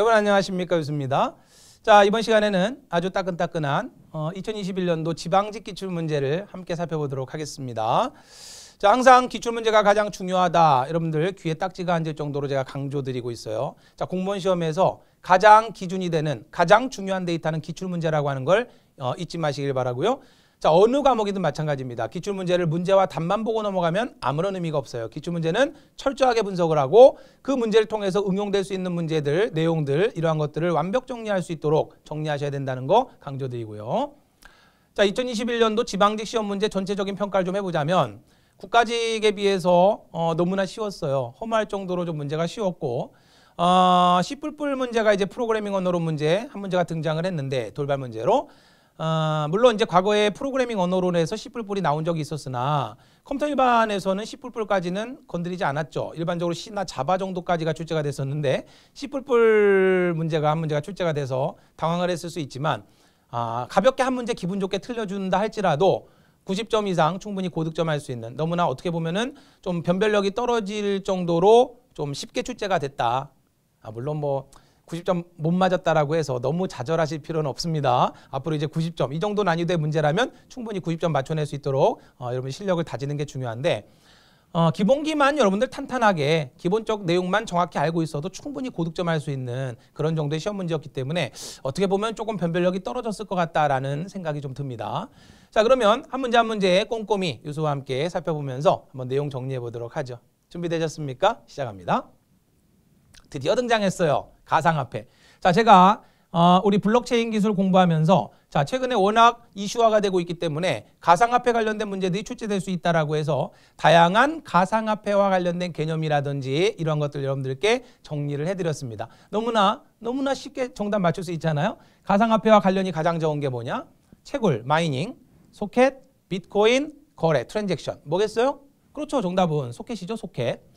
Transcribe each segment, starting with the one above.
여러분 안녕하십니까 교수입니다. 자 이번 시간에는 아주 따끈따끈한 어, 2021년도 지방직 기출문제를 함께 살펴보도록 하겠습니다. 자 항상 기출문제가 가장 중요하다 여러분들 귀에 딱지가 앉을 정도로 제가 강조드리고 있어요. 자 공무원 시험에서 가장 기준이 되는 가장 중요한 데이터는 기출문제라고 하는 걸 어, 잊지 마시길 바라고요. 자 어느 과목이든 마찬가지입니다. 기출문제를 문제와 답만 보고 넘어가면 아무런 의미가 없어요. 기출문제는 철저하게 분석을 하고 그 문제를 통해서 응용될 수 있는 문제들, 내용들 이러한 것들을 완벽 정리할 수 있도록 정리하셔야 된다는 거 강조드리고요. 자 2021년도 지방직 시험 문제 전체적인 평가를 좀 해보자면 국가직에 비해서 어, 너무나 쉬웠어요. 허무할 정도로 좀 문제가 쉬웠고 어, C++ 문제가 이제 프로그래밍 언어로 문제 한 문제가 등장을 했는데 돌발 문제로 어, 물론 이제 과거에 프로그래밍 언어론에서 C++이 나온 적이 있었으나 컴퓨터 일반에서는 C++까지는 건드리지 않았죠. 일반적으로 C나 자바 정도까지가 출제가 됐었는데 C++ 문제가 한 문제가 출제가 돼서 당황을 했을 수 있지만 아, 가볍게 한 문제 기분 좋게 틀려준다 할지라도 90점 이상 충분히 고득점할 수 있는 너무나 어떻게 보면은 좀 변별력이 떨어질 정도로 좀 쉽게 출제가 됐다. 아, 물론 뭐 90점 못 맞았다라고 해서 너무 좌절하실 필요는 없습니다. 앞으로 이제 90점 이 정도 난이도의 문제라면 충분히 90점 맞춰낼 수 있도록 어, 여러분 실력을 다지는 게 중요한데 어, 기본기만 여러분들 탄탄하게 기본적 내용만 정확히 알고 있어도 충분히 고득점할 수 있는 그런 정도의 시험 문제였기 때문에 어떻게 보면 조금 변별력이 떨어졌을 것 같다라는 생각이 좀 듭니다. 자 그러면 한 문제 한 문제 꼼꼼히 유수와 함께 살펴보면서 한번 내용 정리해 보도록 하죠. 준비되셨습니까? 시작합니다. 드디어 등장했어요. 가상화폐. 자, 제가 어, 우리 블록체인 기술 공부하면서 자 최근에 워낙 이슈화가 되고 있기 때문에 가상화폐 관련된 문제들이 출제될 수 있다라고 해서 다양한 가상화폐와 관련된 개념이라든지 이런 것들 여러분들께 정리를 해드렸습니다. 너무나 너무나 쉽게 정답 맞출 수 있잖아요. 가상화폐와 관련이 가장 좋은게 뭐냐? 채굴, 마이닝, 소켓, 비트코인, 거래, 트랜잭션. 뭐겠어요? 그렇죠. 정답은 소켓이죠. 소켓.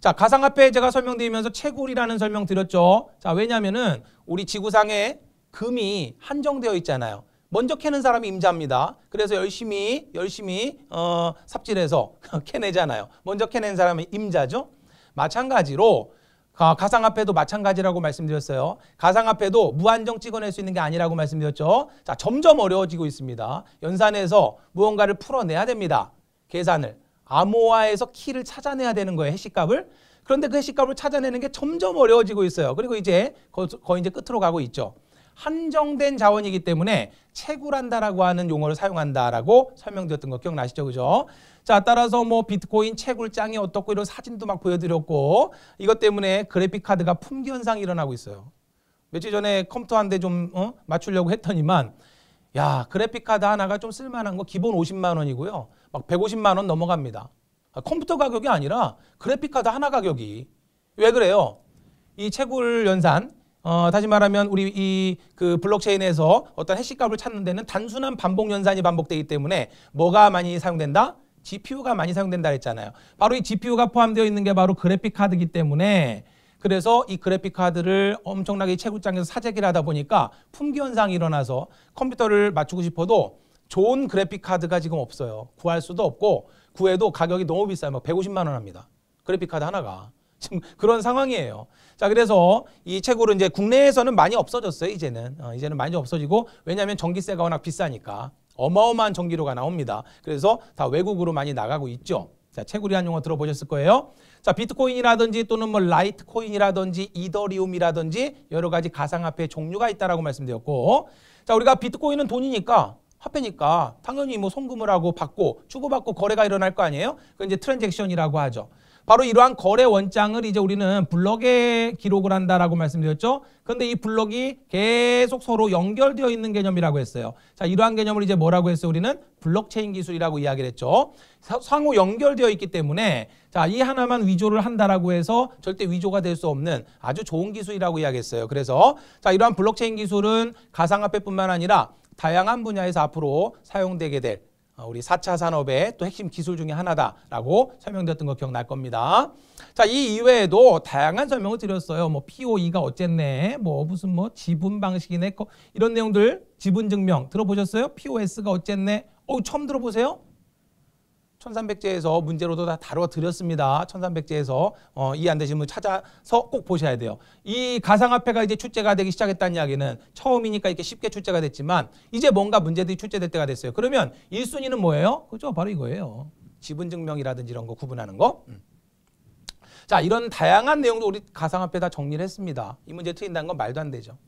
자, 가상화폐 제가 설명드리면서 채굴이라는 설명 드렸죠. 자, 왜냐면은 우리 지구상에 금이 한정되어 있잖아요. 먼저 캐는 사람이 임자입니다. 그래서 열심히 열심히 어, 삽질해서 캐내잖아요. 먼저 캐낸 사람이 임자죠. 마찬가지로 가상화폐도 마찬가지라고 말씀드렸어요. 가상화폐도 무한정 찍어낼 수 있는 게 아니라고 말씀드렸죠. 자, 점점 어려워지고 있습니다. 연산에서 무언가를 풀어내야 됩니다. 계산을. 암호화에서 키를 찾아내야 되는 거예요. 해시값을. 그런데 그 해시값을 찾아내는 게 점점 어려워지고 있어요. 그리고 이제 거의 이제 끝으로 가고 있죠. 한정된 자원이기 때문에 채굴한다라고 하는 용어를 사용한다라고 설명드렸던 거 기억나시죠? 그죠? 자, 따라서 뭐 비트코인 채굴장이 어떻고 이런 사진도 막 보여드렸고 이것 때문에 그래픽 카드가 품귀 현상이 일어나고 있어요. 며칠 전에 컴퓨터 한 대좀 어? 맞추려고 했더니만 야 그래픽 카드 하나가 좀 쓸만한 거 기본 50만 원이고요. 막 150만 원 넘어갑니다. 아, 컴퓨터 가격이 아니라 그래픽 카드 하나 가격이 왜 그래요? 이 채굴 연산 어, 다시 말하면 우리 이 그 블록체인에서 어떤 해시값을 찾는 데는 단순한 반복 연산이 반복되기 때문에 뭐가 많이 사용된다? GPU가 많이 사용된다 했잖아요. 바로 이 GPU가 포함되어 있는 게 바로 그래픽 카드이기 때문에 그래서 이 그래픽 카드를 엄청나게 채굴장에서 사재기를 하다 보니까 품귀 현상이 일어나서 컴퓨터를 맞추고 싶어도 좋은 그래픽 카드가 지금 없어요. 구할 수도 없고 구해도 가격이 너무 비싸요. 막 150만 원 합니다. 그래픽 카드 하나가. 지금 그런 상황이에요. 자, 그래서 이 채굴은 이제 국내에서는 많이 없어졌어요, 이제는. 어, 이제는 많이 없어지고 왜냐면 하 전기세가 워낙 비싸니까 어마어마한 전기료가 나옵니다. 그래서 다 외국으로 많이 나가고 있죠. 자, 채굴이란 용어 들어보셨을 거예요. 자, 비트코인이라든지 또는 뭐 라이트코인이라든지 이더리움이라든지 여러 가지 가상화폐 종류가 있다라고 말씀드렸고 자, 우리가 비트코인은 돈이니까 화폐니까 당연히 뭐 송금을 하고 받고 주고받고 거래가 일어날 거 아니에요? 그 이제 트랜잭션이라고 하죠. 바로 이러한 거래 원장을 이제 우리는 블럭에 기록을 한다라고 말씀드렸죠. 그런데 이 블럭이 계속 서로 연결되어 있는 개념이라고 했어요. 자, 이러한 개념을 이제 뭐라고 했어요? 우리는 블록체인 기술이라고 이야기를 했죠. 상호 연결되어 있기 때문에 자, 이 하나만 위조를 한다라고 해서 절대 위조가 될 수 없는 아주 좋은 기술이라고 이야기했어요. 그래서 자, 이러한 블록체인 기술은 가상화폐뿐만 아니라 다양한 분야에서 앞으로 사용되게 될 아, 우리 4차 산업의 또 핵심 기술 중의 하나다라고 설명드렸던 거 기억날 겁니다. 자, 이 이외에도 다양한 설명을 드렸어요. 뭐 POE가 어쨌네, 뭐 무슨 뭐 지분 방식이네, 이런 내용들 지분 증명 들어보셨어요? POS가 어쨌네, 어 처음 들어보세요? 1300제에서 문제로도 다 다뤄드렸습니다. 1300제에서 어, 이해 안 되신 분 찾아서 꼭 보셔야 돼요. 이 가상화폐가 이제 출제가 되기 시작했다는 이야기는 처음이니까 이렇게 쉽게 출제가 됐지만 이제 뭔가 문제들이 출제될 때가 됐어요. 그러면 1순위는 뭐예요? 그죠? 바로 이거예요. 지분증명이라든지 이런 거 구분하는 거. 음. 자 이런 다양한 내용도 우리 가상화폐 다 정리를 했습니다. 이 문제 틀린다는 건 말도 안 되죠.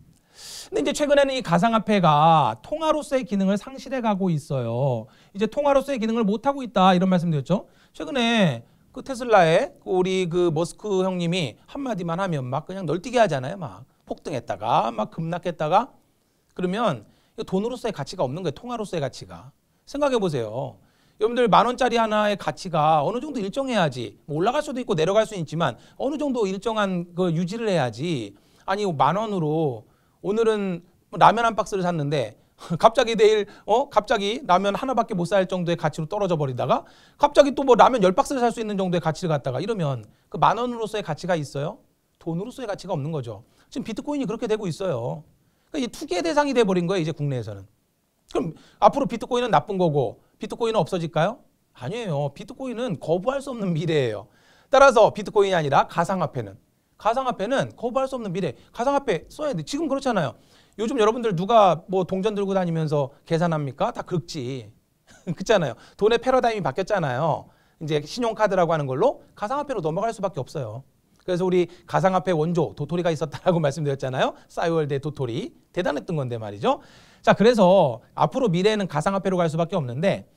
근데 이제 최근에는 이 가상화폐가 통화로서의 기능을 상실해 가고 있어요. 이제 통화로서의 기능을 못 하고 있다 이런 말씀드렸죠. 최근에 그 테슬라의 우리 그 머스크 형님이 한마디만 하면 막 그냥 널뛰게 하잖아요. 막 폭등했다가 막 급락했다가 그러면 돈으로서의 가치가 없는 거예요. 통화로서의 가치가. 생각해 보세요. 여러분들 만 원짜리 하나의 가치가 어느 정도 일정해야지 뭐 올라갈 수도 있고 내려갈 수는 있지만 어느 정도 일정한 그 유지를 해야지 아니 만 원으로 오늘은 라면 한 박스를 샀는데 갑자기 내일 어 갑자기 라면 하나밖에 못 살 정도의 가치로 떨어져 버리다가 갑자기 또 뭐 라면 열 박스를 살 수 있는 정도의 가치를 갖다가 이러면 그 만 원으로서의 가치가 있어요? 돈으로서의 가치가 없는 거죠. 지금 비트코인이 그렇게 되고 있어요. 그러니까 이 투기의 대상이 돼 버린 거예요, 이제 국내에서는. 그럼 앞으로 비트코인은 나쁜 거고 비트코인은 없어질까요? 아니에요. 비트코인은 거부할 수 없는 미래예요. 따라서 비트코인이 아니라 가상화폐는 가상화폐는 거부할 수 없는 미래. 가상화폐 써야 돼. 지금 그렇잖아요. 요즘 여러분들 누가 뭐 동전 들고 다니면서 계산합니까? 다극지 그렇잖아요. 돈의 패러다임이 바뀌었잖아요. 이제 신용카드라고 하는 걸로 가상화폐로 넘어갈 수밖에 없어요. 그래서 우리 가상화폐 원조 도토리가 있었다라고 말씀드렸잖아요. 싸이월드 도토리 대단했던 건데 말이죠. 자 그래서 앞으로 미래에는 가상화폐로 갈 수밖에 없는데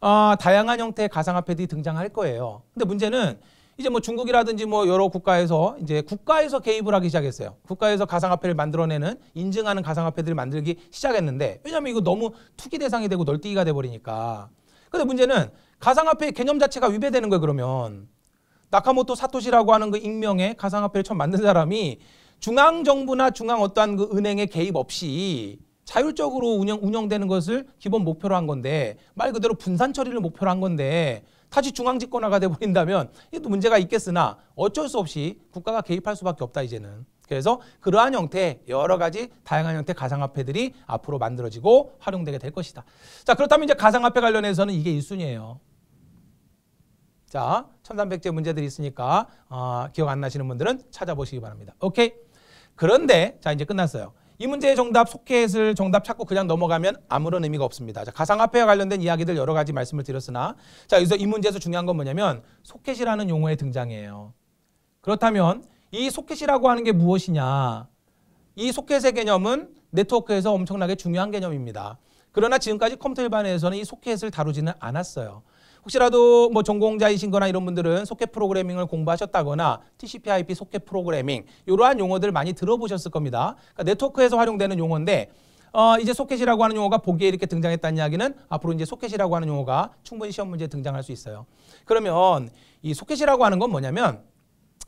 어, 다양한 형태의 가상화폐들이 등장할 거예요. 근데 문제는 이제 뭐 중국이라든지 뭐 여러 국가에서 이제 국가에서 개입을 하기 시작했어요. 국가에서 가상화폐를 만들어내는 인증하는 가상화폐들을 만들기 시작했는데 왜냐면 이거 너무 투기 대상이 되고 널뛰기가 돼 버리니까. 근데 문제는 가상화폐의 개념 자체가 위배되는 거예요, 그러면. 나카모토 사토시라고 하는 그 익명의 가상화폐를 처음 만든 사람이 중앙 정부나 중앙 어떠한 그 은행의 개입 없이 자율적으로 운영 운영되는 것을 기본 목표로 한 건데 말 그대로 분산 처리를 목표로 한 건데 다시 중앙집권화가 돼버린다면 이것도 문제가 있겠으나 어쩔 수 없이 국가가 개입할 수밖에 없다 이제는. 그래서 그러한 형태 여러 가지 다양한 형태의 가상화폐들이 앞으로 만들어지고 활용되게 될 것이다. 자 그렇다면 이제 가상화폐 관련해서는 이게 1순위예요. 자, 1 3백제 문제들이 있으니까 어, 기억 안 나시는 분들은 찾아보시기 바랍니다. 오케이? 그런데 자 이제 끝났어요. 이 문제의 정답, 소켓을 정답 찾고 그냥 넘어가면 아무런 의미가 없습니다. 자, 가상화폐와 관련된 이야기들 여러 가지 말씀을 드렸으나 자, 여기서 이 문제에서 중요한 건 뭐냐면 소켓이라는 용어의 등장이에요. 그렇다면 이 소켓이라고 하는 게 무엇이냐? 이 소켓의 개념은 네트워크에서 엄청나게 중요한 개념입니다. 그러나 지금까지 컴퓨터 일반에서는 이 소켓을 다루지는 않았어요. 혹시라도 뭐 전공자이신거나 이런 분들은 소켓 프로그래밍을 공부하셨다거나 TCP/IP 소켓 프로그래밍 이러한 용어들 많이 들어보셨을 겁니다. 그러니까 네트워크에서 활용되는 용어인데 어, 이제 소켓이라고 하는 용어가 보기에 이렇게 등장했다는 이야기는 앞으로 이제 소켓이라고 하는 용어가 충분히 시험 문제에 등장할 수 있어요. 그러면 이 소켓이라고 하는 건 뭐냐면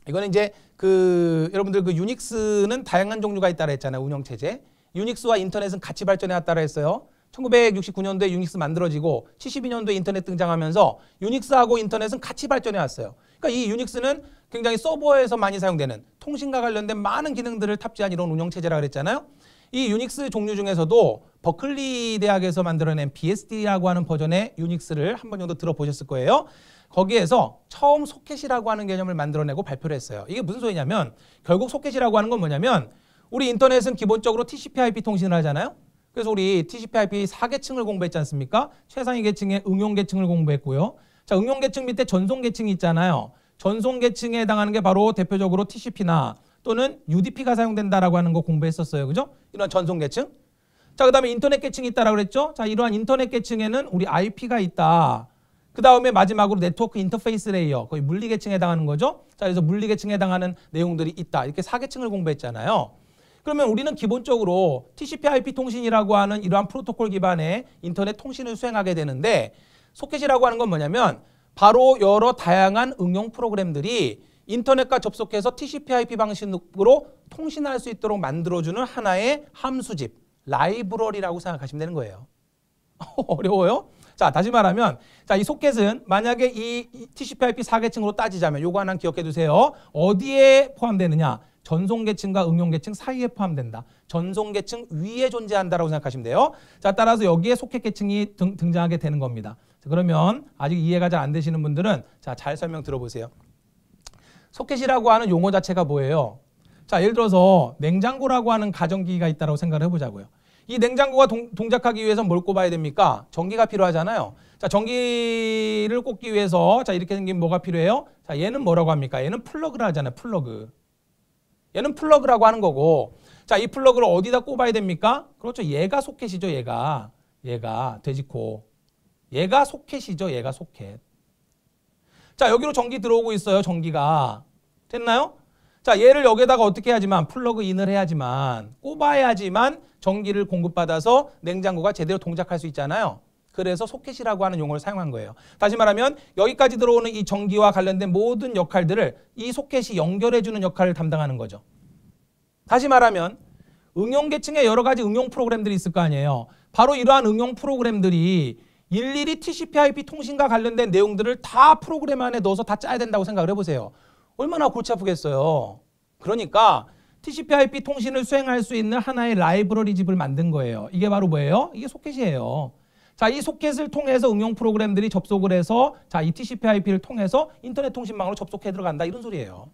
이거는 이제 그 여러분들 그 유닉스는 다양한 종류가 있다고 했잖아요. 운영체제. 유닉스와 인터넷은 같이 발전해 왔다고 했어요. 1969년도에 유닉스 만들어지고 72년도에 인터넷 등장하면서 유닉스하고 인터넷은 같이 발전해 왔어요. 그러니까 이 유닉스는 굉장히 서버에서 많이 사용되는 통신과 관련된 많은 기능들을 탑재한 이런 운영체제라 고 그랬잖아요. 이 유닉스 종류 중에서도 버클리 대학에서 만들어낸 BSD라고 하는 버전의 유닉스를 한 번 정도 들어보셨을 거예요. 거기에서 처음 소켓이라고 하는 개념을 만들어내고 발표를 했어요. 이게 무슨 소리냐면 결국 소켓이라고 하는 건 뭐냐면 우리 인터넷은 기본적으로 TCP/IP 통신을 하잖아요. 그래서 우리 TCP/IP 4계층을 공부했지 않습니까? 최상위 계층에 응용 계층을 공부했고요. 자, 응용 계층 밑에 전송 계층이 있잖아요. 전송 계층에 해당하는 게 바로 대표적으로 TCP나 또는 UDP가 사용된다라고 하는 거 공부했었어요. 그죠? 이런 전송 계층. 자, 그다음에 인터넷 계층이 있다라고 그랬죠? 자, 이러한 인터넷 계층에는 우리 IP가 있다. 그 다음에 마지막으로 네트워크 인터페이스 레이어, 거의 물리 계층에 해당하는 거죠. 자, 그래서 물리 계층에 해당하는 내용들이 있다. 이렇게 4계층을 공부했잖아요. 그러면 우리는 기본적으로 TCP/IP 통신이라고 하는 이러한 프로토콜 기반의 인터넷 통신을 수행하게 되는데 소켓이라고 하는 건 뭐냐면 바로 여러 다양한 응용 프로그램들이 인터넷과 접속해서 TCP/IP 방식으로 통신할 수 있도록 만들어주는 하나의 함수집, 라이브러리라고 생각하시면 되는 거예요. 어려워요? 자, 다시 말하면 자, 이 소켓은 만약에 이 TCP/IP 사계층으로 따지자면 요거 하나 기억해 두세요. 어디에 포함되느냐? 전송계층과 응용계층 사이에 포함된다. 전송계층 위에 존재한다라고 생각하시면 돼요. 자, 따라서 여기에 속해계층이 등, 장하게 되는 겁니다. 자, 그러면 아직 이해가 잘 안 되시는 분들은 자, 잘 설명 들어보세요. 소켓이라고 하는 용어 자체가 뭐예요? 자, 예를 들어서 냉장고라고 하는 가정기기가 있다고 생각을 해보자고요. 이 냉장고가 동, 작하기 위해서 뭘 꼽아야 됩니까? 전기가 필요하잖아요. 자, 전기를 꽂기 위해서 자, 이렇게 생긴 뭐가 필요해요? 자, 얘는 뭐라고 합니까? 얘는 플러그를 하잖아요. 플러그. 얘는 플러그라고 하는 거고 자, 이 플러그를 어디다 꼽아야 됩니까? 그렇죠. 얘가 소켓이죠, 얘가. 얘가 돼지코. 얘가 소켓이죠, 얘가 소켓. 자, 여기로 전기 들어오고 있어요, 전기가. 됐나요? 자, 얘를 여기에다가 어떻게 해야지만 플러그인을 해야지만 꼽아야지만 전기를 공급받아서 냉장고가 제대로 동작할 수 있잖아요. 그래서 소켓이라고 하는 용어를 사용한 거예요. 다시 말하면 여기까지 들어오는 이 전기와 관련된 모든 역할들을 이 소켓이 연결해주는 역할을 담당하는 거죠. 다시 말하면 응용 계층에 여러 가지 응용 프로그램들이 있을 거 아니에요. 바로 이러한 응용 프로그램들이 일일이 TCP/IP 통신과 관련된 내용들을 다 프로그램 안에 넣어서 다 짜야 된다고 생각을 해보세요. 얼마나 골치 아프겠어요. 그러니까 TCP/IP 통신을 수행할 수 있는 하나의 라이브러리 집을 만든 거예요. 이게 바로 뭐예요? 이게 소켓이에요. 자, 이 소켓을 통해서 응용 프로그램들이 접속을 해서 자, 이 TCP/IP를 통해서 인터넷 통신망으로 접속해 들어간다 이런 소리예요.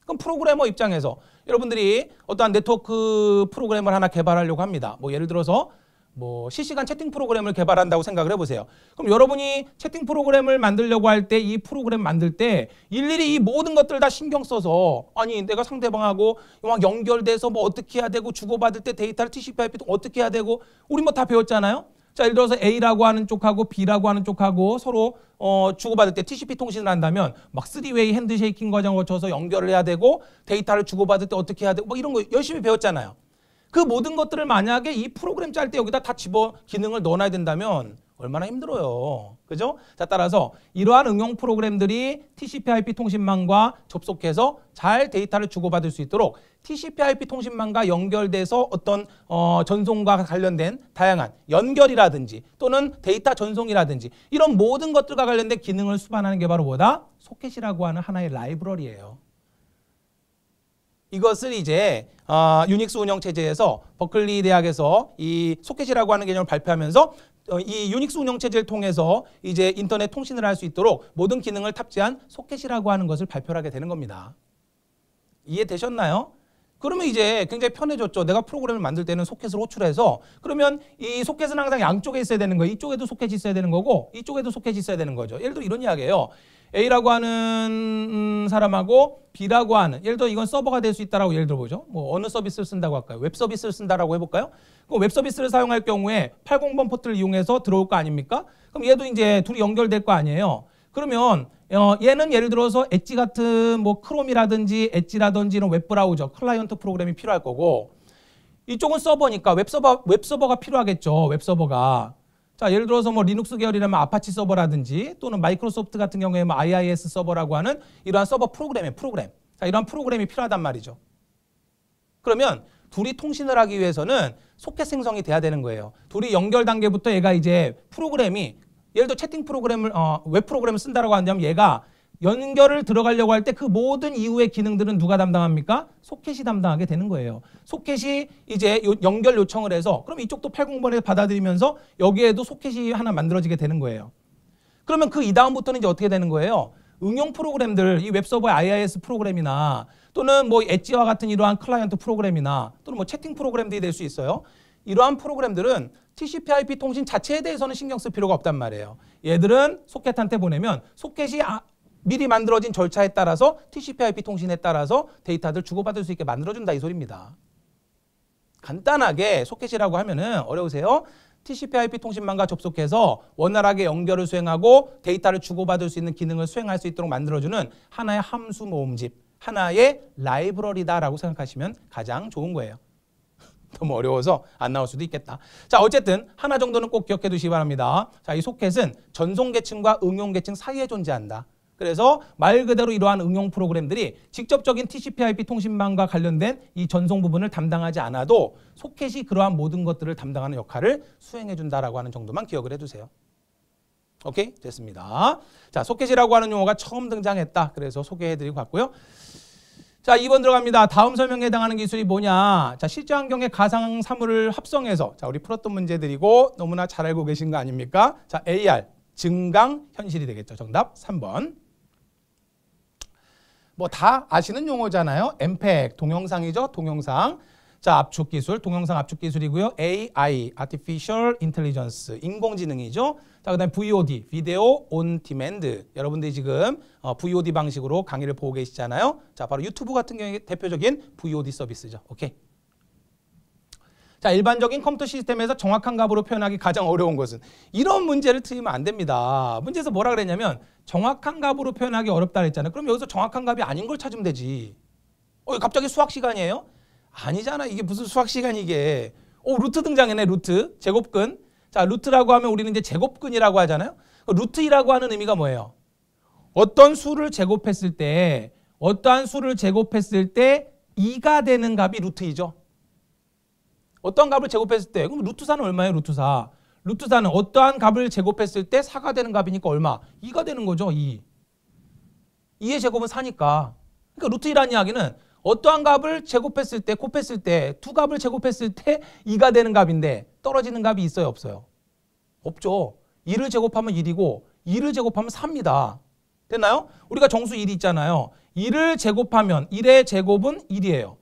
그럼 프로그래머 입장에서 여러분들이 어떠한 네트워크 프로그램을 하나 개발하려고 합니다. 뭐 예를 들어서 뭐 실시간 채팅 프로그램을 개발한다고 생각을 해보세요. 그럼 여러분이 채팅 프로그램을 만들려고 할 때 이 프로그램 만들 때 일일이 이 모든 것들 다 신경 써서 아니 내가 상대방하고 막 연결돼서 뭐 어떻게 해야 되고 주고받을 때 데이터를 TCP/IP 어떻게 해야 되고 우리 뭐 다 배웠잖아요. 자, 예를 들어서 A라고 하는 쪽하고 B라고 하는 쪽하고 서로 어, 주고받을 때 TCP 통신을 한다면 막 3웨이 핸드쉐이킹 과정을 거쳐서 연결을 해야 되고 데이터를 주고받을 때 어떻게 해야 되고 뭐 이런 거 열심히 배웠잖아요. 그 모든 것들을 만약에 이 프로그램 짤 때 여기다 다 집어 기능을 넣어놔야 된다면 얼마나 힘들어요. 그죠? 자, 따라서 이러한 응용 프로그램들이 TCP/IP 통신망과 접속해서 잘 데이터를 주고받을 수 있도록 TCP/IP 통신망과 연결돼서 어떤 어, 전송과 관련된 다양한 연결이라든지 또는 데이터 전송이라든지 이런 모든 것들과 관련된 기능을 수반하는 게 바로 뭐다? 소켓이라고 하는 하나의 라이브러리예요. 이것을 이제 어, 유닉스 운영체제에서 버클리 대학에서 이 소켓이라고 하는 개념을 발표하면서 어, 이 유닉스 운영체제를 통해서 이제 인터넷 통신을 할 수 있도록 모든 기능을 탑재한 소켓이라고 하는 것을 발표하게 되는 겁니다. 이해되셨나요? 그러면 이제 굉장히 편해졌죠. 내가 프로그램을 만들 때는 소켓을 호출해서 그러면 이 소켓은 항상 양쪽에 있어야 되는 거예요. 이쪽에도 소켓이 있어야 되는 거고 이쪽에도 소켓이 있어야 되는 거죠. 예를 들어 이런 이야기예요. A라고 하는 음, 사람하고 B라고 하는 예를 들어 이건 서버가 될 수 있다라고 예를 들어보죠. 뭐 어느 서비스를 쓴다고 할까요? 웹 서비스를 쓴다라고 해볼까요? 그럼 웹 서비스를 사용할 경우에 80번 포트를 이용해서 들어올 거 아닙니까? 그럼 얘도 이제 둘이 연결될 거 아니에요. 그러면 어, 얘는 예를 들어서 엣지 같은 뭐 크롬이라든지 엣지라든지 이런 웹 브라우저 클라이언트 프로그램이 필요할 거고 이쪽은 서버니까 웹 서버 웹 서버가 필요하겠죠. 웹 서버가 자, 예를 들어서 뭐 리눅스 계열이라면 아파치 서버라든지 또는 마이크로소프트 같은 경우에 뭐 IIS 서버라고 하는 이러한 서버 프로그램의 프로그램. 자, 이러한 프로그램이 필요하단 말이죠. 그러면 둘이 통신을 하기 위해서는 소켓 생성이 돼야 되는 거예요. 둘이 연결 단계부터 얘가 이제 프로그램이 예를 들어 채팅 프로그램을 어, 웹 프로그램을 쓴다라고 한다면 얘가 연결을 들어가려고 할 때 그 모든 이후의 기능들은 누가 담당합니까? 소켓이 담당하게 되는 거예요. 소켓이 이제 연결 요청을 해서 그럼 이쪽도 80번에 받아들이면서 여기에도 소켓이 하나 만들어지게 되는 거예요. 그러면 그 이다음부터는 이제 어떻게 되는 거예요? 응용 프로그램들, 이 웹서버의 IIS 프로그램이나 또는 뭐 엣지와 같은 이러한 클라이언트 프로그램이나 또는 뭐 채팅 프로그램들이 될 수 있어요. 이러한 프로그램들은 TCP IP 통신 자체에 대해서는 신경 쓸 필요가 없단 말이에요. 얘들은 소켓한테 보내면 소켓이 아, 미리 만들어진 절차에 따라서 TCP/IP 통신에 따라서 데이터들 주고받을 수 있게 만들어준다 이 소리입니다. 간단하게 소켓이라고 하면은 어려우세요? TCP/IP 통신망과 접속해서 원활하게 연결을 수행하고 데이터를 주고받을 수 있는 기능을 수행할 수 있도록 만들어주는 하나의 함수 모음집, 하나의 라이브러리다라고 생각하시면 가장 좋은 거예요. 너무 어려워서 안 나올 수도 있겠다. 자, 어쨌든 하나 정도는 꼭 기억해 두시기 바랍니다. 자, 이 소켓은 전송 계층과 응용 계층 사이에 존재한다. 그래서 말 그대로 이러한 응용 프로그램들이 직접적인 TCP/IP 통신망과 관련된 이 전송 부분을 담당하지 않아도 소켓이 그러한 모든 것들을 담당하는 역할을 수행해 준다라고 하는 정도만 기억을 해 두세요. 오케이? 됐습니다. 자, 소켓이라고 하는 용어가 처음 등장했다. 그래서 소개해 드리고 갔고요. 자, 2번 들어갑니다. 다음 설명에 해당하는 기술이 뭐냐? 자, 실제 환경의 가상 사물을 합성해서 자, 우리 풀었던 문제들이고 너무나 잘 알고 계신 거 아닙니까? 자, AR 증강 현실이 되겠죠. 정답 3번. 뭐다 아시는 용어잖아요. 엠팩 동영상이죠. 동영상. 자, 압축 기술, 동영상 압축 기술이고요. AI, Artificial Intelligence, 인공지능이죠. 자, 그다음에 VOD, 비디오 온 디맨드. 여러분들이 지금 어, VOD 방식으로 강의를 보고 계시잖아요. 자, 바로 유튜브 같은 경우에 대표적인 VOD 서비스죠. 오케이. 자, 일반적인 컴퓨터 시스템에서 정확한 값으로 표현하기 가장 어려운 것은 이런 문제를 틀리면 안 됩니다. 문제에서 뭐라 그랬냐면 정확한 값으로 표현하기 어렵다 그랬잖아요. 그럼 여기서 정확한 값이 아닌 걸 찾으면 되지. 어, 갑자기 수학 시간이에요? 아니잖아. 이게 무슨 수학 시간 이게. 어, 루트 등장했네. 루트. 제곱근. 자, 루트라고 하면 우리는 이제 제곱근이라고 하잖아요. 그 루트이라고 하는 의미가 뭐예요? 어떤 수를 제곱했을 때 어떠한 수를 제곱했을 때 2가 되는 값이 루트이죠. 어떤 값을 제곱했을 때 그럼 루트 4는 얼마예요? 루트 4. 루트 4는 어떠한 값을 제곱했을 때 4가 되는 값이니까 얼마? 2가 되는 거죠. 2. 2의 제곱은 4니까. 그러니까 루트 2라는 이야기는 어떠한 값을 제곱했을 때 곱했을 때 두 값을 제곱했을 때 2가 되는 값인데 떨어지는 값이 있어요? 없어요? 없죠. 2를 제곱하면 1이고 2를 제곱하면 3입니다. 됐나요? 우리가 정수 1이 있잖아요. 1을 제곱하면 1의 제곱은 1이에요.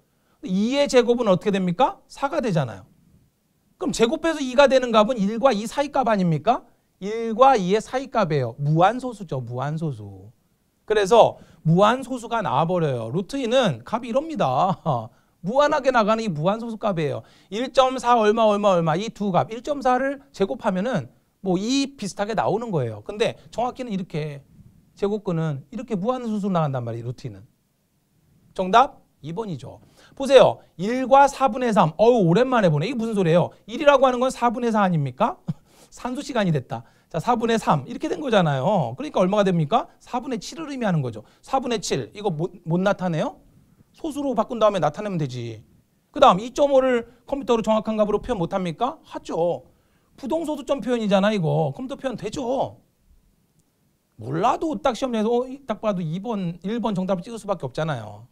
2의 제곱은 어떻게 됩니까? 4가 되잖아요. 그럼 제곱해서 2가 되는 값은 1과 2 사이값 아닙니까? 1과 2의 사이값이에요. 무한소수죠. 무한소수. 그래서 무한소수가 나와버려요. 루트 2는 값이 이럽니다. 무한하게 나가는 이 무한소수 값이에요. 1.4 얼마 얼마 얼마 이 두 값. 1.4를 제곱하면은 뭐 이 비슷하게 나오는 거예요. 근데 정확히는 이렇게 제곱근은 이렇게 무한소수로 나간단 말이에요. 루트 2는. 정답 2번이죠. 보세요. 1과 4분의 3. 어우 오랜만에 보네. 이게 무슨 소리예요? 1이라고 하는 건 4분의 4 아닙니까? 산수 시간이 됐다. 자, 4분의 3 이렇게 된 거잖아요. 그러니까 얼마가 됩니까? 4분의 7을 의미하는 거죠. 4분의 7 이거 못, 못 나타내요? 소수로 바꾼 다음에 나타내면 되지. 그 다음 2.5를 컴퓨터로 정확한 값으로 표현 못합니까? 하죠. 부동소수점 표현이잖아 이거. 컴퓨터 표현 되죠. 몰라도 딱시험내서딱 어, 봐도 2번, 1번 정답을 찍을 수밖에 없잖아요.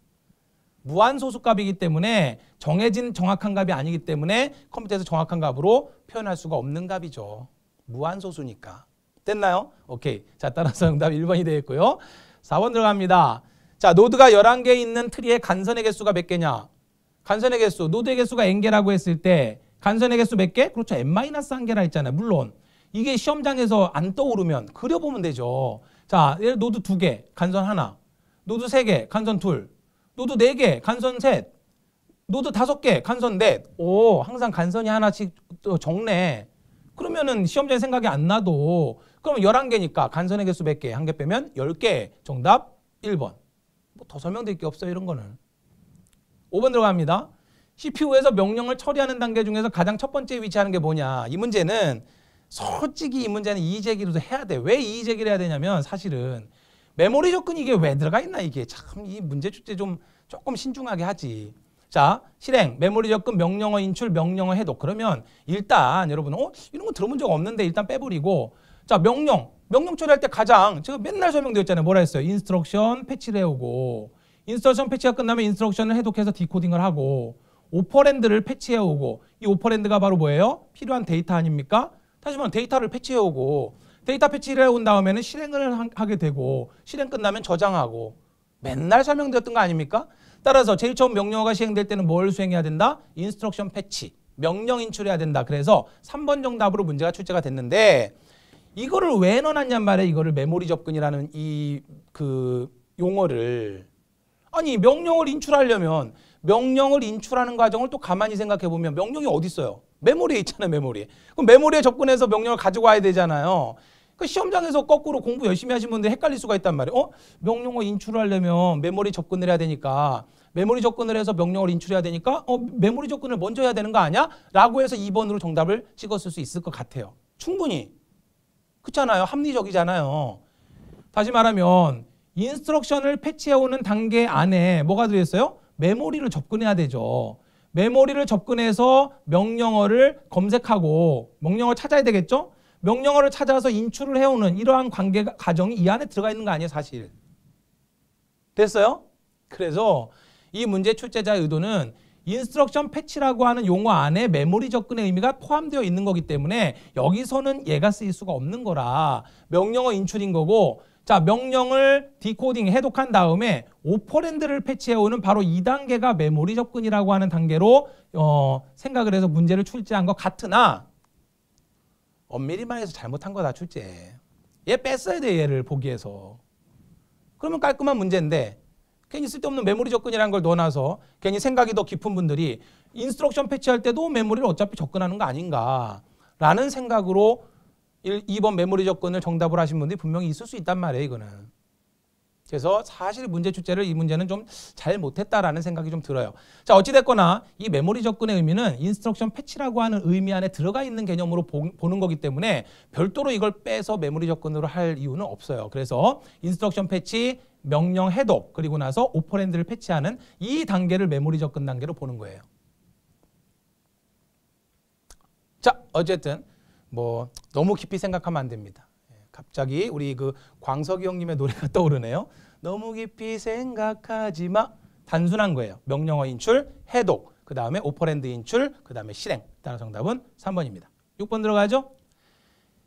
무한소수값이기 때문에 정해진 정확한 값이 아니기 때문에 컴퓨터에서 정확한 값으로 표현할 수가 없는 값이죠. 무한소수니까. 됐나요? 오케이. 자, 따라서 응답 1번이 되겠고요. 4번 들어갑니다. 자, 노드가 11개 있는 트리의 간선의 개수가 몇 개냐? 간선의 개수, 노드의 개수가 n개라고 했을 때 간선의 개수 몇 개? 그렇죠. n-1개라 했잖아요. 물론 이게 시험장에서 안 떠오르면 그려보면 되죠. 자, 예를 노드 2개, 간선 하나. 노드 3개, 간선 둘. 노드 4개, 간선 셋. 노드 5개, 간선 넷. 오, 항상 간선이 하나씩 또 적네. 그러면은 시험장에 생각이 안 나도 그러면 11개니까 간선의 개수 100개, 한 개 빼면 10개. 정답 1번. 뭐더설명될게 없어요, 이런 거는. 5번 들어갑니다. CPU에서 명령을 처리하는 단계 중에서 가장 첫 번째 위치하는 게 뭐냐. 이 문제는 솔직히 이 문제는 이의제기로도 해야 돼. 왜 이의제기를 해야 되냐면 사실은 메모리 접근이 이게 왜 들어가 있나 이게 참 이 문제 출제 좀 조금 신중하게 하지. 자, 실행, 메모리 접근, 명령어 인출, 명령어 해독. 그러면 일단 여러분, 어? 이런 거 들어본 적 없는데 일단 빼버리고 자, 명령. 명령 처리할 때 가장 제가 맨날 설명드렸잖아요. 뭐라 했어요? 인스트럭션 패치를 해오고 인스트럭션 패치가 끝나면 인스트럭션을 해독해서 디코딩을 하고 오퍼랜드를 패치해오고 이 오퍼랜드가 바로 뭐예요? 필요한 데이터 아닙니까? 하지만 데이터를 패치해오고 데이터 패치를 해온 다음에는 실행을 하게 되고 실행 끝나면 저장하고 맨날 설명드렸던 거 아닙니까? 따라서 제일 처음 명령어가 시행될 때는 뭘 수행해야 된다? 인스트럭션 패치, 명령 인출해야 된다. 그래서 3번 정답으로 문제가 출제가 됐는데 이거를 왜 넣어놨냔 말에 이거를 메모리 접근이라는 이 그 용어를 아니 명령을 인출하려면 명령을 인출하는 과정을 또 가만히 생각해보면 명령이 어디 있어요? 메모리에 있잖아요, 메모리에. 그럼 메모리에 접근해서 명령을 가지고 와야 되잖아요. 그 시험장에서 거꾸로 공부 열심히 하신 분들 헷갈릴 수가 있단 말이에요. 어? 명령어 인출하려면 메모리 접근을 해야 되니까 메모리 접근을 해서 명령어를 인출해야 되니까 어, 메모리 접근을 먼저 해야 되는 거 아니야? 라고 해서 2번으로 정답을 찍었을 수 있을 것 같아요. 충분히. 그렇잖아요. 합리적이잖아요. 다시 말하면 인스트럭션을 패치해오는 단계 안에 뭐가 들어있어요? 메모리를 접근해야 되죠. 메모리를 접근해서 명령어를 검색하고 명령어 찾아야 되겠죠? 명령어를 찾아서 인출을 해오는 이러한 관계 과정이 이 안에 들어가 있는 거 아니에요 사실. 됐어요? 그래서 이 문제 출제자의 의도는 인스트럭션 패치라고 하는 용어 안에 메모리 접근의 의미가 포함되어 있는 거기 때문에 여기서는 얘가 쓰일 수가 없는 거라 명령어 인출인 거고 자 명령을 디코딩 해독한 다음에 오퍼랜드를 패치해오는 바로 이단계가 메모리 접근이라고 하는 단계로 어, 생각을 해서 문제를 출제한 것 같으나 엄밀히 말해서 잘못한 거다 출제. 얘 뺐어야 돼 얘를 보기에서. 그러면 깔끔한 문제인데 괜히 쓸데없는 메모리 접근이라는 걸 넣어놔서 괜히 생각이 더 깊은 분들이 인스트럭션 패치할 때도 메모리를 어차피 접근하는 거 아닌가라는 생각으로 1, 2번 메모리 접근을 정답을 하신 분들이 분명히 있을 수 있단 말이에요 이거는. 그래서 사실 문제 출제를 이 문제는 좀 잘 못했다라는 생각이 좀 들어요. 자 어찌됐거나 이 메모리 접근의 의미는 인스트럭션 패치라고 하는 의미 안에 들어가 있는 개념으로 보, 는 거기 때문에 별도로 이걸 빼서 메모리 접근으로 할 이유는 없어요. 그래서 인스트럭션 패치, 명령 해독, 그리고 나서 오퍼랜드를 패치하는 이 단계를 메모리 접근 단계로 보는 거예요. 자 어쨌든 뭐 너무 깊이 생각하면 안 됩니다. 갑자기 우리 그 광석이 형님의 노래가 떠오르네요. 너무 깊이 생각하지 마. 단순한 거예요. 명령어 인출, 해독, 그 다음에 오퍼랜드 인출, 그 다음에 실행. 따라 정답은 3번입니다. 6번 들어가죠.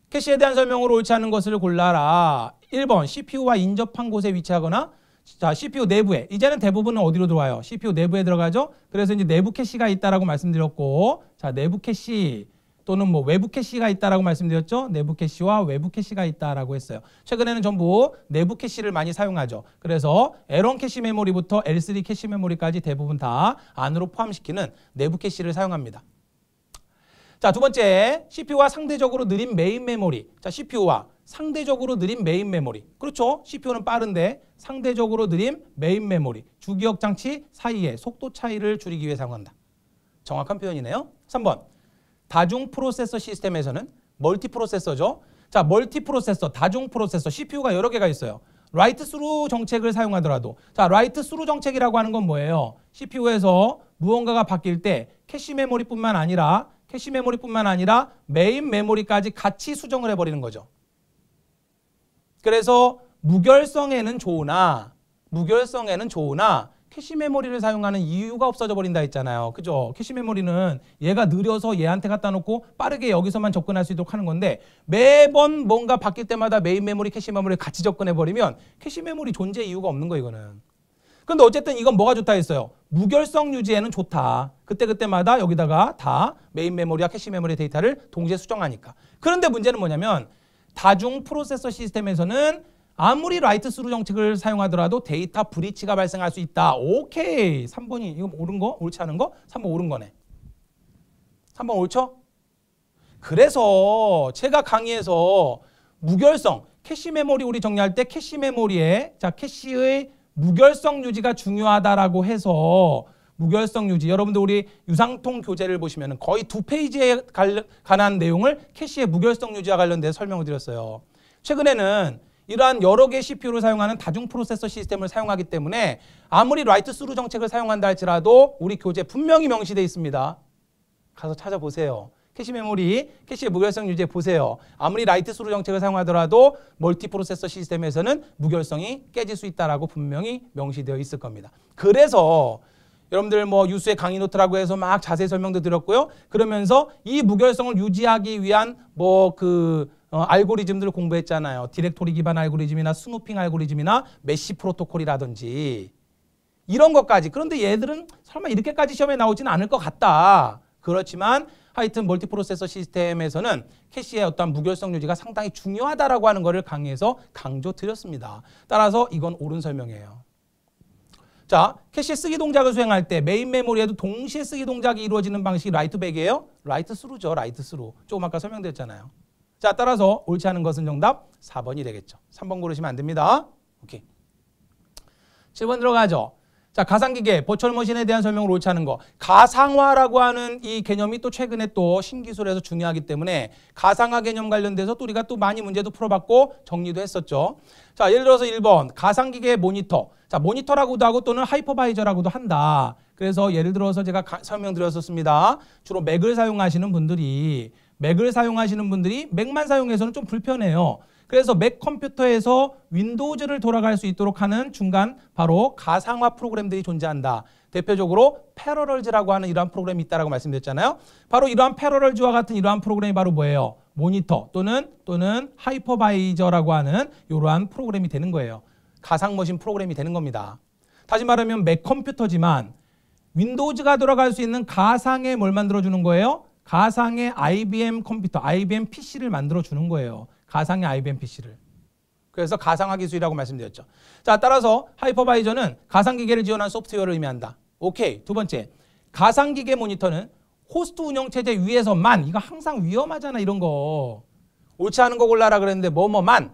캐시에 대한 설명으로 옳지 않은 것을 골라라. 1번 CPU와 인접한 곳에 위치하거나 자 CPU 내부에 이제는 대부분은 어디로 들어와요? CPU 내부에 들어가죠. 그래서 이제 내부 캐시가 있다라고 말씀드렸고 자 내부 캐시 또는 뭐 외부 캐시가 있다라고 말씀드렸죠. 내부 캐시와 외부 캐시가 있다라고 했어요. 최근에는 전부 내부 캐시를 많이 사용하죠. 그래서 에런 캐시 메모리부터 L3 캐시 메모리까지 대부분 다 안으로 포함시키는 내부 캐시를 사용합니다. 자, 두 번째 CPU와 상대적으로 느린 메인 메모리. 자, CPU와 상대적으로 느린 메인 메모리. 그렇죠? CPU는 빠른데 상대적으로 느린 메인 메모리. 주기억 장치 사이의 속도 차이를 줄이기 위해 사용한다. 정확한 표현이네요. 3번. 다중 프로세서 시스템에서는 멀티 프로세서죠. 자, 멀티 프로세서, 다중 프로세서, CPU가 여러 개가 있어요. 라이트 스루 정책을 사용하더라도 자, 라이트 스루 정책이라고 하는 건 뭐예요? CPU에서 무언가가 바뀔 때 캐시 메모리뿐만 아니라 캐시 메모리뿐만 아니라 메인 메모리까지 같이 수정을 해버리는 거죠. 그래서 무결성에는 좋으나 무결성에는 좋으나 캐시 메모리를 사용하는 이유가 없어져 버린다 했잖아요. 그죠? 캐시 메모리는 얘가 느려서 얘한테 갖다 놓고 빠르게 여기서만 접근할 수 있도록 하는 건데 매번 뭔가 바뀔 때마다 메인 메모리, 캐시 메모리 같이 접근해 버리면 캐시 메모리 존재 이유가 없는 거예요 이거는. 근데 어쨌든 이건 뭐가 좋다 했어요. 무결성 유지에는 좋다. 그때그때마다 여기다가 다 메인 메모리와 캐시 메모리 데이터를 동시에 수정하니까. 그런데 문제는 뭐냐면 다중 프로세서 시스템에서는 아무리 라이트 스루 정책을 사용하더라도 데이터 브리치가 발생할 수 있다. 오케이. 3번이 이거 옳은 뭐 거? 옳지 않은 거? 3번 옳은 거네. 3번 옳죠? 그래서 제가 강의에서 무결성, 캐시 메모리 우리 정리할 때 캐시 메모리에 자 캐시의 무결성 유지가 중요하다라고 해서 무결성 유지 여러분들 우리 유상통 교재를 보시면 거의 두 페이지에 관한 내용을 캐시의 무결성 유지와 관련돼 설명을 드렸어요. 최근에는 이러한 여러 개의 CPU를 사용하는 다중 프로세서 시스템을 사용하기 때문에 아무리 라이트 스루 정책을 사용한다 할지라도 우리 교재 분명히 명시되어 있습니다. 가서 찾아보세요. 캐시 메모리, 캐시의 무결성 유지 보세요. 아무리 라이트 스루 정책을 사용하더라도 멀티 프로세서 시스템에서는 무결성이 깨질 수 있다라고 분명히 명시되어 있을 겁니다. 그래서 여러분들 뭐 유수의 강의 노트라고 해서 막 자세히 설명도 드렸고요. 그러면서 이 무결성을 유지하기 위한 뭐그 어, 알고리즘들 을 공부했잖아요. 디렉토리 기반 알고리즘이나 스누핑 알고리즘이나 메시 프로토콜이라든지 이런 것까지. 그런데 얘들은 설마 이렇게까지 시험에 나오진 않을 것 같다. 그렇지만 하여튼 멀티프로세서 시스템에서는 캐시의 어떤 무결성 유지가 상당히 중요하다라고 하는 것을 강의에서 강조 드렸습니다. 따라서 이건 옳은 설명이에요. 자, 캐시 쓰기 동작을 수행할 때 메인 메모리에도 동시에 쓰기 동작이 이루어지는 방식이 라이트 백이에요. 라이트 스루죠. 라이트 스루. 조금 아까 설명드렸잖아요. 자, 따라서 옳지 않은 것은 정답 4번이 되겠죠. 3번 고르시면 안 됩니다. 오케이. 7번 들어가죠. 자, 가상기계, 보철 머신에 대한 설명을 옳지 않은 거. 가상화라고 하는 이 개념이 또 최근에 또 신기술에서 중요하기 때문에 가상화 개념 관련돼서 또 우리가 또 많이 문제도 풀어봤고 정리도 했었죠. 자, 예를 들어서 1번 가상기계 모니터. 자, 모니터라고도 하고 또는 하이퍼바이저라고도 한다. 그래서 예를 들어서 제가 설명드렸었습니다. 주로 맥을 사용하시는 분들이 맥을 사용하시는 분들이 맥만 사용해서는 좀 불편해요. 그래서 맥 컴퓨터에서 윈도우즈를 돌아갈 수 있도록 하는 중간 바로 가상화 프로그램들이 존재한다. 대표적으로 패러럴즈라고 하는 이러한 프로그램이 있다라고 말씀드렸잖아요. 바로 이러한 패러럴즈와 같은 이러한 프로그램이 바로 뭐예요? 모니터 또는 또는 하이퍼바이저라고 하는 이러한 프로그램이 되는 거예요. 가상 머신 프로그램이 되는 겁니다. 다시 말하면 맥 컴퓨터지만 윈도우즈가 돌아갈 수 있는 가상의 뭘 만들어주는 거예요? 가상의 IBM 컴퓨터, IBM PC를 만들어 주는 거예요. 가상의 IBM PC를. 그래서 가상화 기술이라고 말씀드렸죠. 자, 따라서 하이퍼바이저는 가상기계를 지원한 소프트웨어를 의미한다. 오케이. 두 번째. 가상기계 모니터는 호스트 운영체제 위에서만, 이거 항상 위험하잖아, 이런 거. 옳지 않은 거 골라라 그랬는데, 뭐뭐만.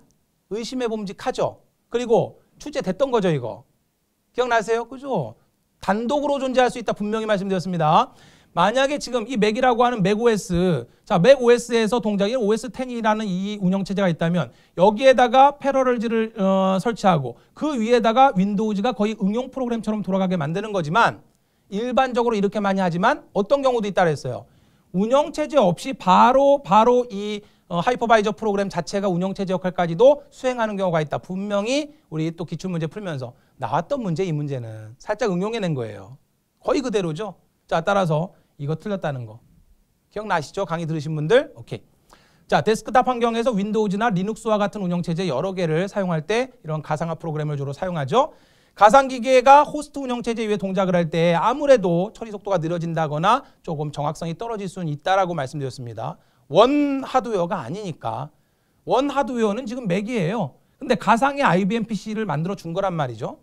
의심해 봄직하죠. 그리고 출제됐던 거죠, 이거. 기억나세요? 그죠? 단독으로 존재할 수 있다 분명히 말씀드렸습니다. 만약에 지금 이 맥이라고 하는 맥OS 자 맥OS에서 동작이 OS10이라는 이 운영체제가 있다면 여기에다가 패러럴즈를 어, 설치하고 그 위에다가 윈도우즈가 거의 응용 프로그램처럼 돌아가게 만드는 거지만 일반적으로 이렇게 많이 하지만 어떤 경우도 있다 그랬어요. 운영체제 없이 바로 바로 이 어, 하이퍼바이저 프로그램 자체가 운영체제 역할까지도 수행하는 경우가 있다. 분명히 우리 또 기출문제 풀면서 나왔던 문제 이 문제는 살짝 응용해낸 거예요. 거의 그대로죠. 자 따라서 이거 틀렸다는 거. 기억나시죠? 강의 들으신 분들? 오케이. 자, 데스크탑 환경에서 윈도우즈나 리눅스와 같은 운영체제 여러 개를 사용할 때 이런 가상화 프로그램을 주로 사용하죠. 가상기계가 호스트 운영체제 위에 동작을 할 때 아무래도 처리 속도가 느려진다거나 조금 정확성이 떨어질 수는 있다라고 말씀드렸습니다. 원 하드웨어가 아니니까. 원 하드웨어는 지금 맥이에요. 근데 가상의 IBM PC를 만들어 준 거란 말이죠.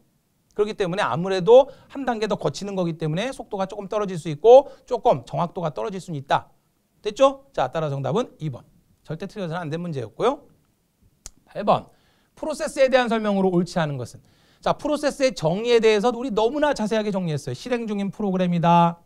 그렇기 때문에 아무래도 한 단계 더 거치는 거기 때문에 속도가 조금 떨어질 수 있고 조금 정확도가 떨어질 수는 있다. 됐죠? 자, 따라 정답은 2번. 절대 틀려서는 안 된 문제였고요. 8번. 프로세스에 대한 설명으로 옳지 않은 것은 자, 프로세스의 정의에 대해서 우리 너무나 자세하게 정리했어요. 실행 중인 프로그램이다.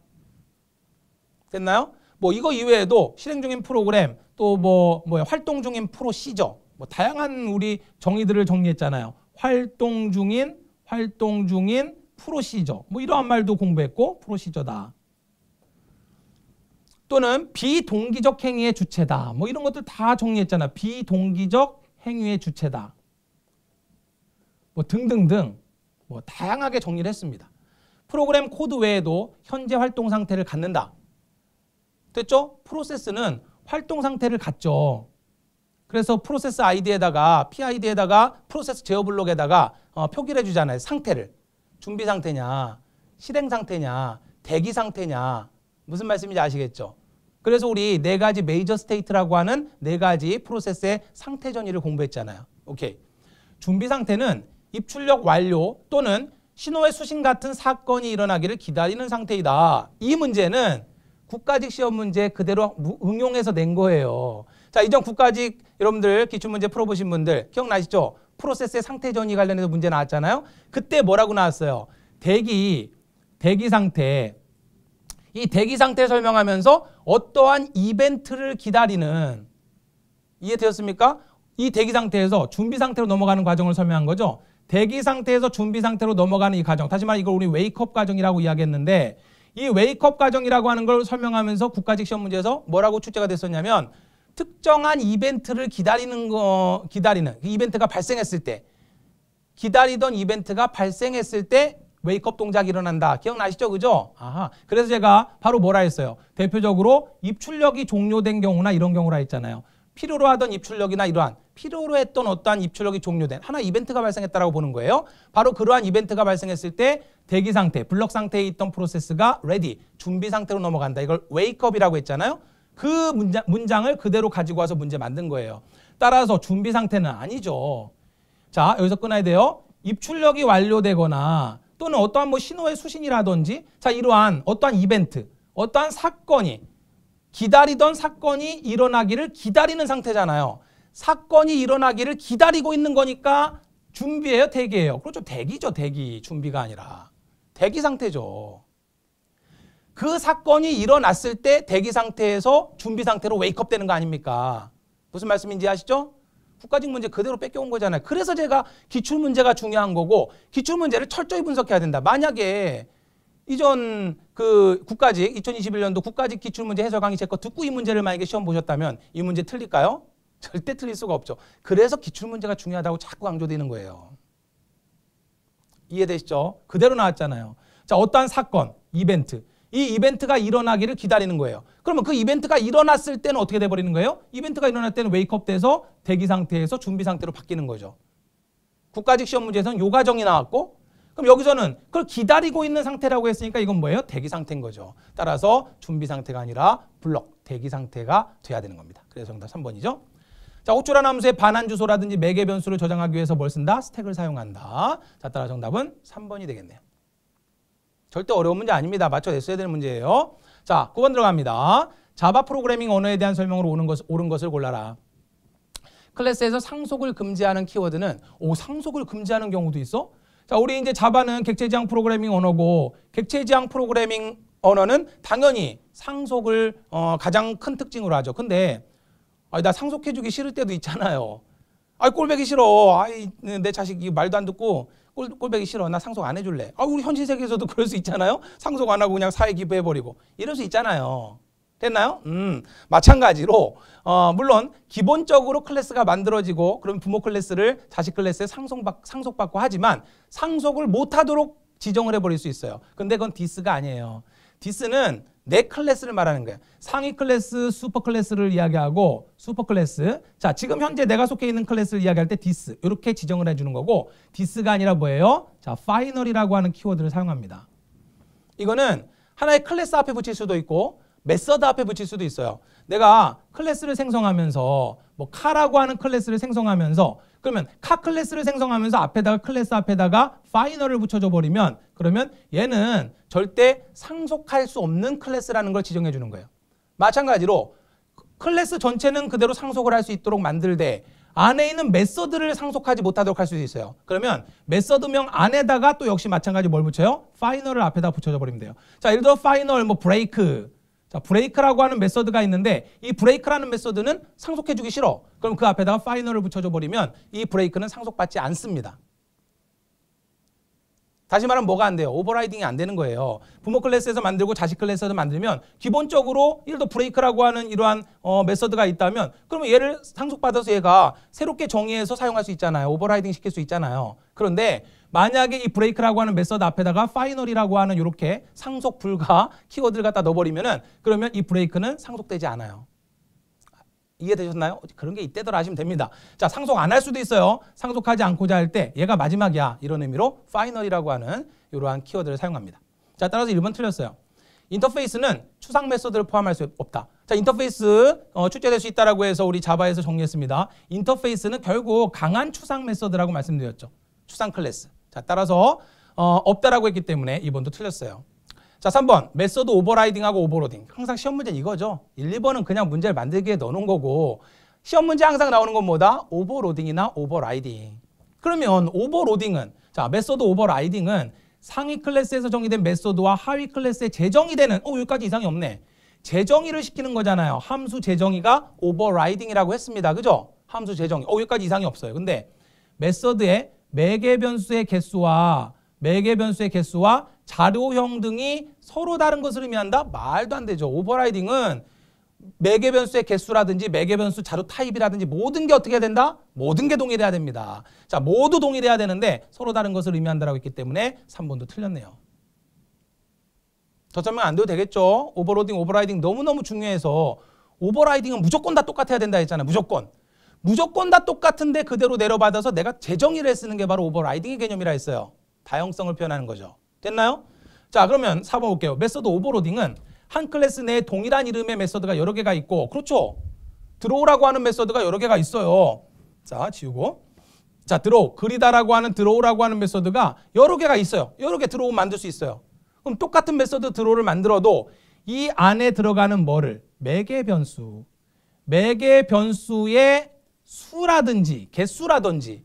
됐나요? 뭐 이거 이외에도 실행 중인 프로그램 또 뭐 뭐야 활동 중인 프로시저 뭐 다양한 우리 정의들을 정리했잖아요. 활동 중인 활동 중인 프로시저 뭐 이러한 말도 공부했고 프로시저다. 또는 비동기적 행위의 주체다. 뭐 이런 것들 다 정리했잖아. 비동기적 행위의 주체다. 뭐 등등등 뭐 다양하게 정리를 했습니다. 프로그램 코드 외에도 현재 활동 상태를 갖는다. 됐죠? 프로세스는 활동 상태를 갖죠. 그래서 프로세스 아이디에다가 PID에다가 프로세스 제어 블록에다가 어, 표기를 해주잖아요. 상태를. 준비 상태냐, 실행 상태냐, 대기 상태냐. 무슨 말씀인지 아시겠죠? 그래서 우리 네 가지 메이저 스테이트라고 하는 네 가지 프로세스의 상태 전이를 공부했잖아요. 오케이. 준비 상태는 입출력 완료 또는 신호의 수신 같은 사건이 일어나기를 기다리는 상태이다. 이 문제는 국가직 시험 문제 그대로 응용해서 낸 거예요. 자, 이전 국가직 여러분들 기출문제 풀어보신 분들 기억나시죠? 프로세스의 상태 전이 관련해서 문제 나왔잖아요. 그때 뭐라고 나왔어요? 대기, 대기 상태. 이 대기 상태 설명하면서 어떠한 이벤트를 기다리는 이해되었습니까? 이 대기 상태에서 준비 상태로 넘어가는 과정을 설명한 거죠. 대기 상태에서 준비 상태로 넘어가는 이 과정. 다시 말해 이걸 우리 웨이크업 과정이라고 이야기했는데 이 웨이크업 과정이라고 하는 걸 설명하면서 국가직 시험 문제에서 뭐라고 출제가 됐었냐면 특정한 이벤트를 기다리는 거 기다리는 그 이벤트가 발생했을 때 기다리던 이벤트가 발생했을 때 웨이크업 동작이 일어난다. 기억나시죠? 그죠? 아하. 그래서 제가 바로 뭐라 했어요? 대표적으로 입출력이 종료된 경우나 이런 경우라 했잖아요. 필요로 하던 입출력이나 이러한 필요로 했던 어떠한 입출력이 종료된 하나 이벤트가 발생했다라고 보는 거예요. 바로 그러한 이벤트가 발생했을 때 대기 상태, 블럭 상태에 있던 프로세스가 레디, 준비 상태로 넘어간다. 이걸 웨이크업이라고 했잖아요. 그 문장, 문장을 그대로 가지고 와서 문제 만든 거예요. 따라서 준비 상태는 아니죠. 자, 여기서 끊어야 돼요. 입출력이 완료되거나 또는 어떠한 뭐 신호의 수신이라든지 자, 이러한 어떠한 이벤트, 어떠한 사건이 기다리던 사건이 일어나기를 기다리는 상태잖아요. 사건이 일어나기를 기다리고 있는 거니까 준비해요대기해요 그렇죠. 대기죠, 대기. 준비가 아니라. 대기 상태죠. 그 사건이 일어났을 때 대기 상태에서 준비 상태로 웨이크업 되는 거 아닙니까? 무슨 말씀인지 아시죠? 국가직 문제 그대로 뺏겨온 거잖아요. 그래서 제가 기출 문제가 중요한 거고 기출 문제를 철저히 분석해야 된다. 만약에 이전 그 국가직 2021년도 국가직 기출 문제 해설 강의 제 거 듣고 이 문제를 만약에 시험 보셨다면 이 문제 틀릴까요? 절대 틀릴 수가 없죠. 그래서 기출 문제가 중요하다고 자꾸 강조되는 거예요. 이해되시죠? 그대로 나왔잖아요. 자, 어떠한 사건, 이벤트 이 이벤트가 일어나기를 기다리는 거예요. 그러면 그 이벤트가 일어났을 때는 어떻게 돼버리는 거예요? 이벤트가 일어날 때는 웨이크업 돼서 대기 상태에서 준비 상태로 바뀌는 거죠. 국가직 시험 문제에서는 요 과정이 나왔고 그럼 여기서는 그걸 기다리고 있는 상태라고 했으니까 이건 뭐예요? 대기 상태인 거죠. 따라서 준비 상태가 아니라 블럭, 대기 상태가 돼야 되는 겁니다. 그래서 정답 3번이죠. 자, 호출한 함수의 반환 주소라든지 매개 변수를 저장하기 위해서 뭘 쓴다? 스택을 사용한다. 자, 따라 정답은 3번이 되겠네요. 절대 어려운 문제 아닙니다. 맞춰냈어야 되는 문제예요. 자, 9번 들어갑니다. 자바 프로그래밍 언어에 대한 설명으로 오는 것, 옳은 것을 골라라. 클래스에서 상속을 금지하는 키워드는 오 상속을 금지하는 경우도 있어? 자 우리 이제 자바는 객체지향 프로그래밍 언어고 객체지향 프로그래밍 언어는 당연히 상속을 어, 가장 큰 특징으로 하죠. 근데 아니, 나 상속해주기 싫을 때도 있잖아요. 아이 꼴배기 싫어. 아이 내 자식이 말도 안 듣고 꼴, 꼴배기 싫어. 나 상속 안 해줄래. 아, 우리 현실 세계에서도 그럴 수 있잖아요. 상속 안 하고 그냥 사회 기부해버리고. 이럴 수 있잖아요. 됐나요? 음, 마찬가지로 어, 물론 기본적으로 클래스가 만들어지고 그럼 부모 클래스를 자식 클래스에 상속받, 상속받고 하지만 상속을 못하도록 지정을 해버릴 수 있어요. 근데 그건 디스가 아니에요. 디스는 네 클래스를 말하는 거예요. 상위 클래스, 슈퍼 클래스를 이야기하고 슈퍼 클래스. 자, 지금 현재 내가 속해 있는 클래스를 이야기할 때 디스 이렇게 지정을 해 주는 거고 디스가 아니라 뭐예요? 자, 파이널이라고 하는 키워드를 사용합니다. 이거는 하나의 클래스 앞에 붙일 수도 있고 메서드 앞에 붙일 수도 있어요. 내가 클래스를 생성하면서 뭐 카라고 하는 클래스를 생성하면서 그러면 카 클래스를 생성하면서 앞에다가 클래스 앞에다가 파이널을 붙여줘 버리면 그러면 얘는 절대 상속할 수 없는 클래스라는 걸 지정해 주는 거예요. 마찬가지로 클래스 전체는 그대로 상속을 할 수 있도록 만들되 안에 있는 메서드를 상속하지 못하도록 할 수 있어요. 그러면 메서드명 안에다가 또 역시 마찬가지 뭘 붙여요? 파이널을 앞에다 붙여줘 버리면 돼요. 자, 예를 들어 파이널 뭐 브레이크 자, 브레이크라고 하는 메서드가 있는데 이 브레이크라는 메서드는 상속해주기 싫어. 그럼 그 앞에다가 파이널을 붙여줘 버리면 이 브레이크는 상속받지 않습니다. 다시 말하면 뭐가 안 돼요? 오버라이딩이 안 되는 거예요. 부모 클래스에서 만들고 자식 클래스에서 만들면 기본적으로 1도 브레이크라고 하는 이러한 어, 메서드가 있다면 그러면 얘를 상속받아서 얘가 새롭게 정의해서 사용할 수 있잖아요. 오버라이딩 시킬 수 있잖아요. 그런데 만약에 이 브레이크라고 하는 메서드 앞에다가 파이널이라고 하는 이렇게 상속 불가 키워드를 갖다 넣어버리면은 그러면 이 브레이크는 상속되지 않아요. 이해되셨나요? 그런 게 있대더라 하시면 됩니다. 자, 상속 안 할 수도 있어요. 상속하지 않고자 할 때 얘가 마지막이야. 이런 의미로 파이널이라고 하는 이러한 키워드를 사용합니다. 자, 따라서 1번 틀렸어요. 인터페이스는 추상 메소드를 포함할 수 없다. 자, 인터페이스 어, 출제될 수 있다라고 해서 우리 자바에서 정리했습니다. 인터페이스는 결국 강한 추상 메소드라고 말씀드렸죠. 추상 클래스. 자, 따라서 어, 없다라고 했기 때문에 2번도 틀렸어요. 자, 3번. 메소드 오버라이딩하고 오버로딩. 항상 시험 문제 는 이거죠. 1, 2번은 그냥 문제를 만들기에 넣어놓은 거고 시험 문제 항상 나오는 건 뭐다? 오버로딩이나 오버라이딩. 그러면 오버로딩은 자, 메소드 오버라이딩은 상위 클래스에서 정의된 메소드와 하위 클래스에 재정이 되는 어, 여기까지 이상이 없네. 재정의를 시키는 거잖아요. 함수 재정의가 오버라이딩이라고 했습니다. 그죠? 함수 재정의. 어, 여기까지 이상이 없어요. 근데 메소드에 매개 변수의 개수와 매개 변수의 개수와 자료형 등이 서로 다른 것을 의미한다? 말도 안 되죠. 오버라이딩은 매개 변수의 개수라든지 매개 변수 자료 타입이라든지 모든 게 어떻게 해야 된다? 모든 게 동일해야 됩니다. 자, 모두 동일해야 되는데 서로 다른 것을 의미한다라고 했기 때문에 3번도 틀렸네요. 더점은안 돼도 되겠죠. 오버로딩, 오버라이딩 너무너무 중요해서 오버라이딩은 무조건 다 똑같아야 된다 했잖아요. 무조건. 무조건 다 똑같은데 그대로 내려받아서 내가 재정의를 쓰는 게 바로 오버라이딩의 개념이라 했어요. 다형성을 표현하는 거죠. 됐나요? 자 그러면 4번 볼게요. 메서드 오버로딩은 한 클래스 내에 동일한 이름의 메서드가 여러 개가 있고 그렇죠. 들어오라고 하는 메서드가 여러 개가 있어요. 자 지우고 자 들어오. 그리다라고 하는 들어오라고 하는 메서드가 여러 개가 있어요. 여러 개 드로우 만들 수 있어요. 그럼 똑같은 메서드 들어오를 만들어도 이 안에 들어가는 뭐를 매개 변수 매개 변수의 수라든지 개수라든지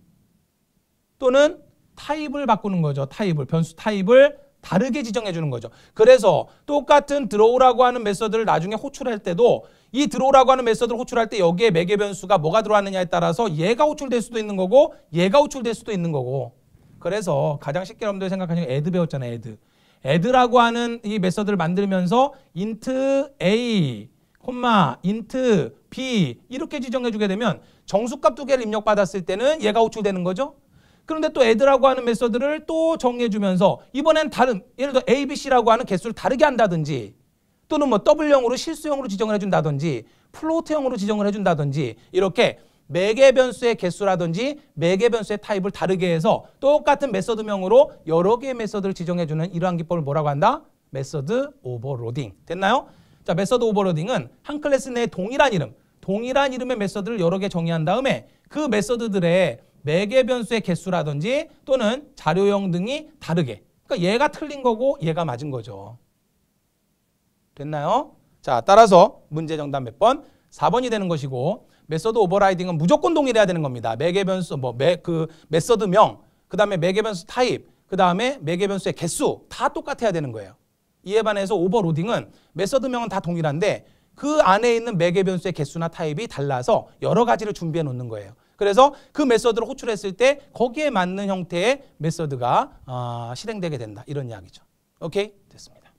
또는 타입을 바꾸는 거죠. 타입을 변수 타입을 다르게 지정해 주는 거죠. 그래서 똑같은 드로우라고 하는 메서드를 나중에 호출할 때도 이 드로우라고 하는 메서드를 호출할 때 여기에 매개 변수가 뭐가 들어왔느냐에 따라서 얘가 호출될 수도 있는 거고 얘가 호출될 수도 있는 거고 그래서 가장 쉽게 여러분들 생각하시는 애드 배웠잖아요. 애드. 애드라고 하는 이 메서드를 만들면서 int a 콤마, 인트, 비 이렇게 지정해주게 되면 정수값 두 개를 입력받았을 때는 얘가 호출되는 거죠. 그런데 또 애드라고 하는 메서드를 또 정해주면서 리 이번엔 다른 예를 들어 A, B, C라고 하는 개수를 다르게 한다든지 또는 뭐 W형으로 실수형으로 지정을 해준다든지 플로트형으로 지정을 해준다든지 이렇게 매개 변수의 개수라든지 매개 변수의 타입을 다르게 해서 똑같은 메서드명으로 여러 개의 메서드를 지정해주는 이러한 기법을 뭐라고 한다? 메서드 오버로딩 됐나요? 자, 메서드 오버로딩은 한 클래스 내에 동일한 이름, 동일한 이름의 메서드를 여러 개 정의한 다음에 그 메서드들의 매개 변수의 개수라든지 또는 자료형 등이 다르게. 그러니까 얘가 틀린 거고 얘가 맞은 거죠. 됐나요? 자, 따라서 문제 정답 몇 번? 4번이 되는 것이고 메서드 오버라이딩은 무조건 동일해야 되는 겁니다. 매개 변수 뭐 매 그 메서드명, 그다음에 매개 변수 타입, 그다음에 매개 변수의 개수 다 똑같아야 되는 거예요. 이에 반해서 오버로딩은 메서드명은 다 동일한데 그 안에 있는 매개 변수의 개수나 타입이 달라서 여러 가지를 준비해 놓는 거예요. 그래서 그 메서드를 호출했을 때 거기에 맞는 형태의 메서드가 어, 실행되게 된다. 이런 이야기죠. 오케이? 됐습니다.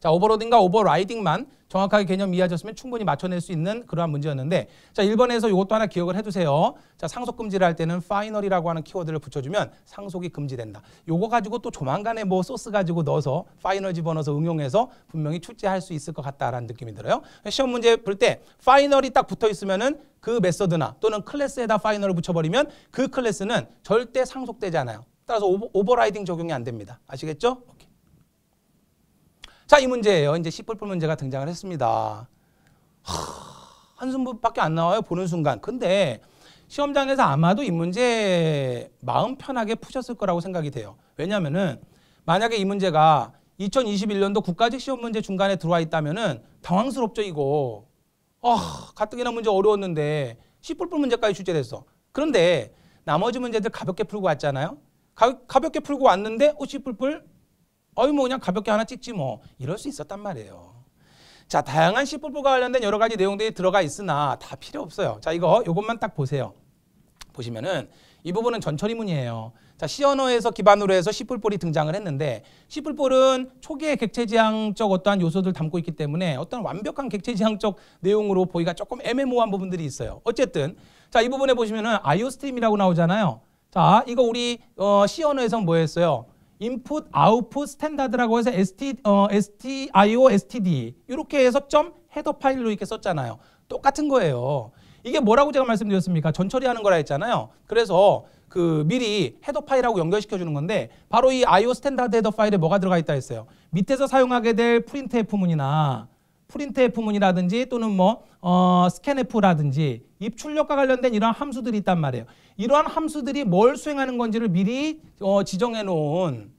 자, 오버로딩과 오버라이딩만 정확하게 개념 이해하셨으면 충분히 맞춰낼 수 있는 그러한 문제였는데 자 1번에서 이것도 하나 기억을 해두세요. 자 상속 금지를 할 때는 파이널이라고 하는 키워드를 붙여주면 상속이 금지된다. 요거 가지고 또 조만간에 뭐 소스 가지고 넣어서 파이널 집어넣어서 응용해서 분명히 출제할 수 있을 것 같다라는 느낌이 들어요. 시험 문제 볼 때 파이널이 딱 붙어 있으면은 그 메서드나 또는 클래스에다 파이널을 붙여버리면 그 클래스는 절대 상속되지 않아요. 따라서 오버, 오버라이딩 적용이 안 됩니다. 아시겠죠? 자, 이 문제예요. 이제 씨뿔뿔 문제가 등장을 했습니다. 한숨밖에 안 나와요. 보는 순간. 근데 시험장에서 아마도 이 문제 마음 편하게 푸셨을 거라고 생각이 돼요. 왜냐면은 만약에 이 문제가 2021년도 국가직 시험 문제 중간에 들어와 있다면은 당황스럽죠, 이거. 어, 가뜩이나 문제 어려웠는데 씨뿔뿔 문제까지 출제됐어. 그런데 나머지 문제들 가볍게 풀고 왔잖아요. 가, 볍게 풀고 왔는데 어 씨뿔뿔 어이 뭐 그냥 가볍게 하나 찍지 뭐 이럴 수 있었단 말이에요. 자 다양한 뿔뿔과 관련된 여러 가지 내용들이 들어가 있으나 다 필요 없어요. 자 이거 요것만 딱 보세요. 보시면은 이 부분은 전처리문이에요. 자, C 언어에서 기반으로 해서 뿔뿔이 등장을 했는데 뿔뿔은 초기의 객체지향적 어떠한 요소들 담고 있기 때문에 어떤 완벽한 객체지향적 내용으로 보기가 조금 애매모호한 부분들이 있어요. 어쨌든 자, 이 부분에 보시면은 아이오 스트림이라고 나오잖아요. 자, 이거 우리 어, C 언어에서 뭐 했어요? 인풋 아웃풋 스탠다드라고 해서 ST, 어, STIO, STD 이렇게 해서 점 헤더 파일로 이렇게 썼잖아요. 똑같은 거예요. 이게 뭐라고 제가 말씀드렸습니까? 전처리하는 거라 했잖아요. 그래서 그 미리 헤더 파일하고 연결시켜 주는 건데 바로 이 IO 스탠다드 헤더 파일에 뭐가 들어가 있다 했어요. 밑에서 사용하게 될 프린트F 문이나 프린트F 문이라든지 또는 뭐 어, 스캔F라든지 입출력과 관련된 이러한 함수들이 있단 말이에요. 이러한 함수들이 뭘 수행하는 건지를 미리 어, 지정해 놓은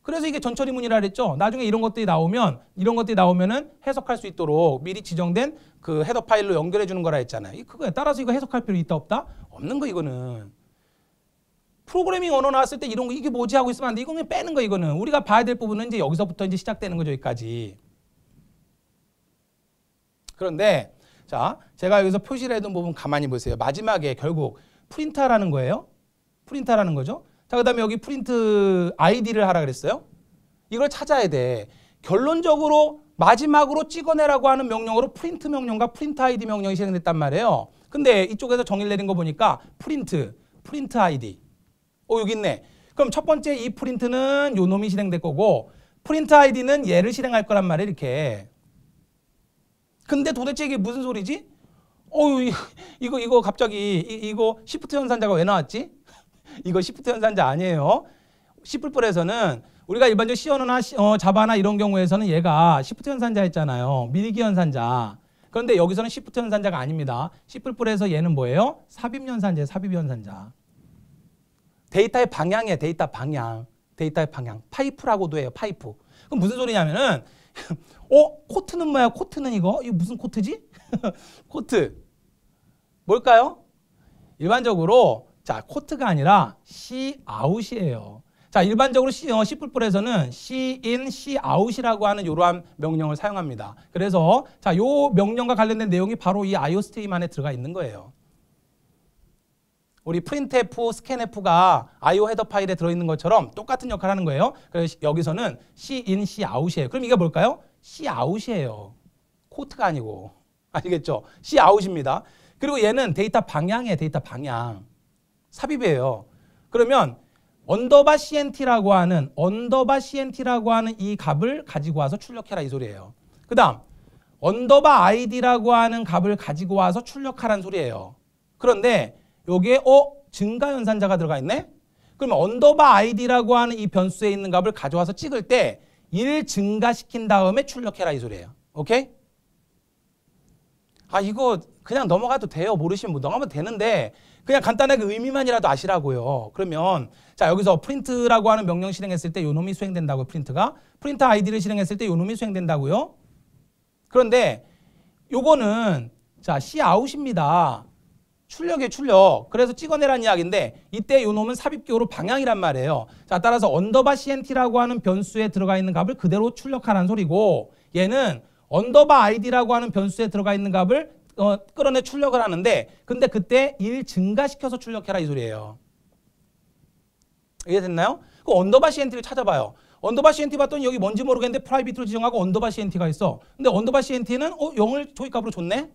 그래서 이게 전처리문이라 그랬죠. 나중에 이런 것들이 나오면 이런 것들이 나오면은 해석할 수 있도록 미리 지정된 그 헤더 파일로 연결해 주는 거라 했잖아요. 그거에 따라서 이거 해석할 필요 있다 없다? 없는 거 이거는. 프로그래밍 언어 나왔을 때 이런 거 이게 뭐지 하고 있으면 안 돼. 이거 그냥 빼는 거 이거는. 우리가 봐야 될 부분은 이제 여기서부터 이제 시작되는 거죠, 여기까지. 그런데 자, 제가 여기서 표시를 해둔 부분 가만히 보세요. 마지막에 결국 프린터라는 거예요. 프린터라는 거죠. 자, 그 다음에 여기 프린트 아이디를 하라 그랬어요. 이걸 찾아야 돼. 결론적으로 마지막으로 찍어내라고 하는 명령으로 프린트 명령과 프린트 아이디 명령이 실행됐단 말이에요. 근데 이쪽에서 정의를 내린 거 보니까 프린트, 프린트 아이디. 어, 여기 있네. 그럼 첫 번째 이 프린트는 요 놈이 실행될 거고 프린트 아이디는 얘를 실행할 거란 말이에요. 이렇게. 근데 도대체 이게 무슨 소리지? 어유 이거 이거 갑자기 이, 거 시프트 현상자가 왜 나왔지? 이거 시프트 현상자 아니에요. 시플뿔에서는 우리가 일반적으로 시어나 어, 자바나 이런 경우에서는 얘가 시프트 현상자했잖아요미리기현산자 그런데 여기서는 시프트 현상자가 아닙니다. 시플뿔에서 얘는 뭐예요? 삽입 현상자예요. 삽입 현상자. 데이터의 방향에 데이터 방향. 데이터의 방향. 파이프라고도 해요. 파이프. 그럼 무슨 소리냐면은 어? 코트는 뭐야? 코트는 이거? 이거 무슨 코트지? 코트. 뭘까요? 일반적으로 자 코트가 아니라 C 아웃이에요. 자 일반적으로 C, 어, 뿔에서는 뿔뿔 C in, C o u 이라고 하는 이러한 명령을 사용합니다. 그래서 자요 명령과 관련된 내용이 바로 이 IO 스테이만에 들어가 있는 거예요. 우리 printf, scanf가 IO 헤더 파일에 들어있는 것처럼 똑같은 역할을 하는 거예요. 그래서 여기서는 cin, cout이에요. 그럼 이게 뭘까요? cout이에요. 코트가 아니고. 아시겠죠? cout입니다. 그리고 얘는 데이터 방향이에요. 데이터 방향. 삽입이에요. 그러면 언더바 CNT라고 하는 언더바 CNT라고 하는 이 값을 가지고 와서 출력해라 이 소리예요. 그 다음 언더바 ID라고 하는 값을 가지고 와서 출력하란 소리예요. 그런데 여기에 어? 증가 연산자가 들어가 있네? 그럼 언더바 아이디라고 하는 이 변수에 있는 값을 가져와서 찍을 때 1 증가시킨 다음에 출력해라 이 소리예요. 오케이? 아 이거 그냥 넘어가도 돼요. 모르시면 뭐 넘어가면 되는데 그냥 간단하게 의미만이라도 아시라고요. 그러면 자 여기서 프린트라고 하는 명령 실행했을 때요 놈이 수행된다고요. 프린트가. 프린트 아이디를 실행했을 때요 놈이 수행된다고요. 그런데 요거는 자 c 아웃입니다. 출력에 출력. 그래서 찍어내란 이야기인데 이때 요 놈은 삽입기호로 방향이란 말이에요. 자 따라서 언더바 CNT라고 하는 변수에 들어가 있는 값을 그대로 출력하라는 소리고 얘는 언더바 ID라고 하는 변수에 들어가 있는 값을 어, 끌어내 출력을 하는데 근데 그때 1 증가시켜서 출력해라 이 소리예요. 이해됐나요? 그 언더바 CNT를 찾아봐요. 언더바 CNT 봤더니 여기 뭔지 모르겠는데 프라이빗으로 지정하고 언더바 CNT가 있어. 근데 언더바 CNT는 어, 0을 초입값으로 줬네?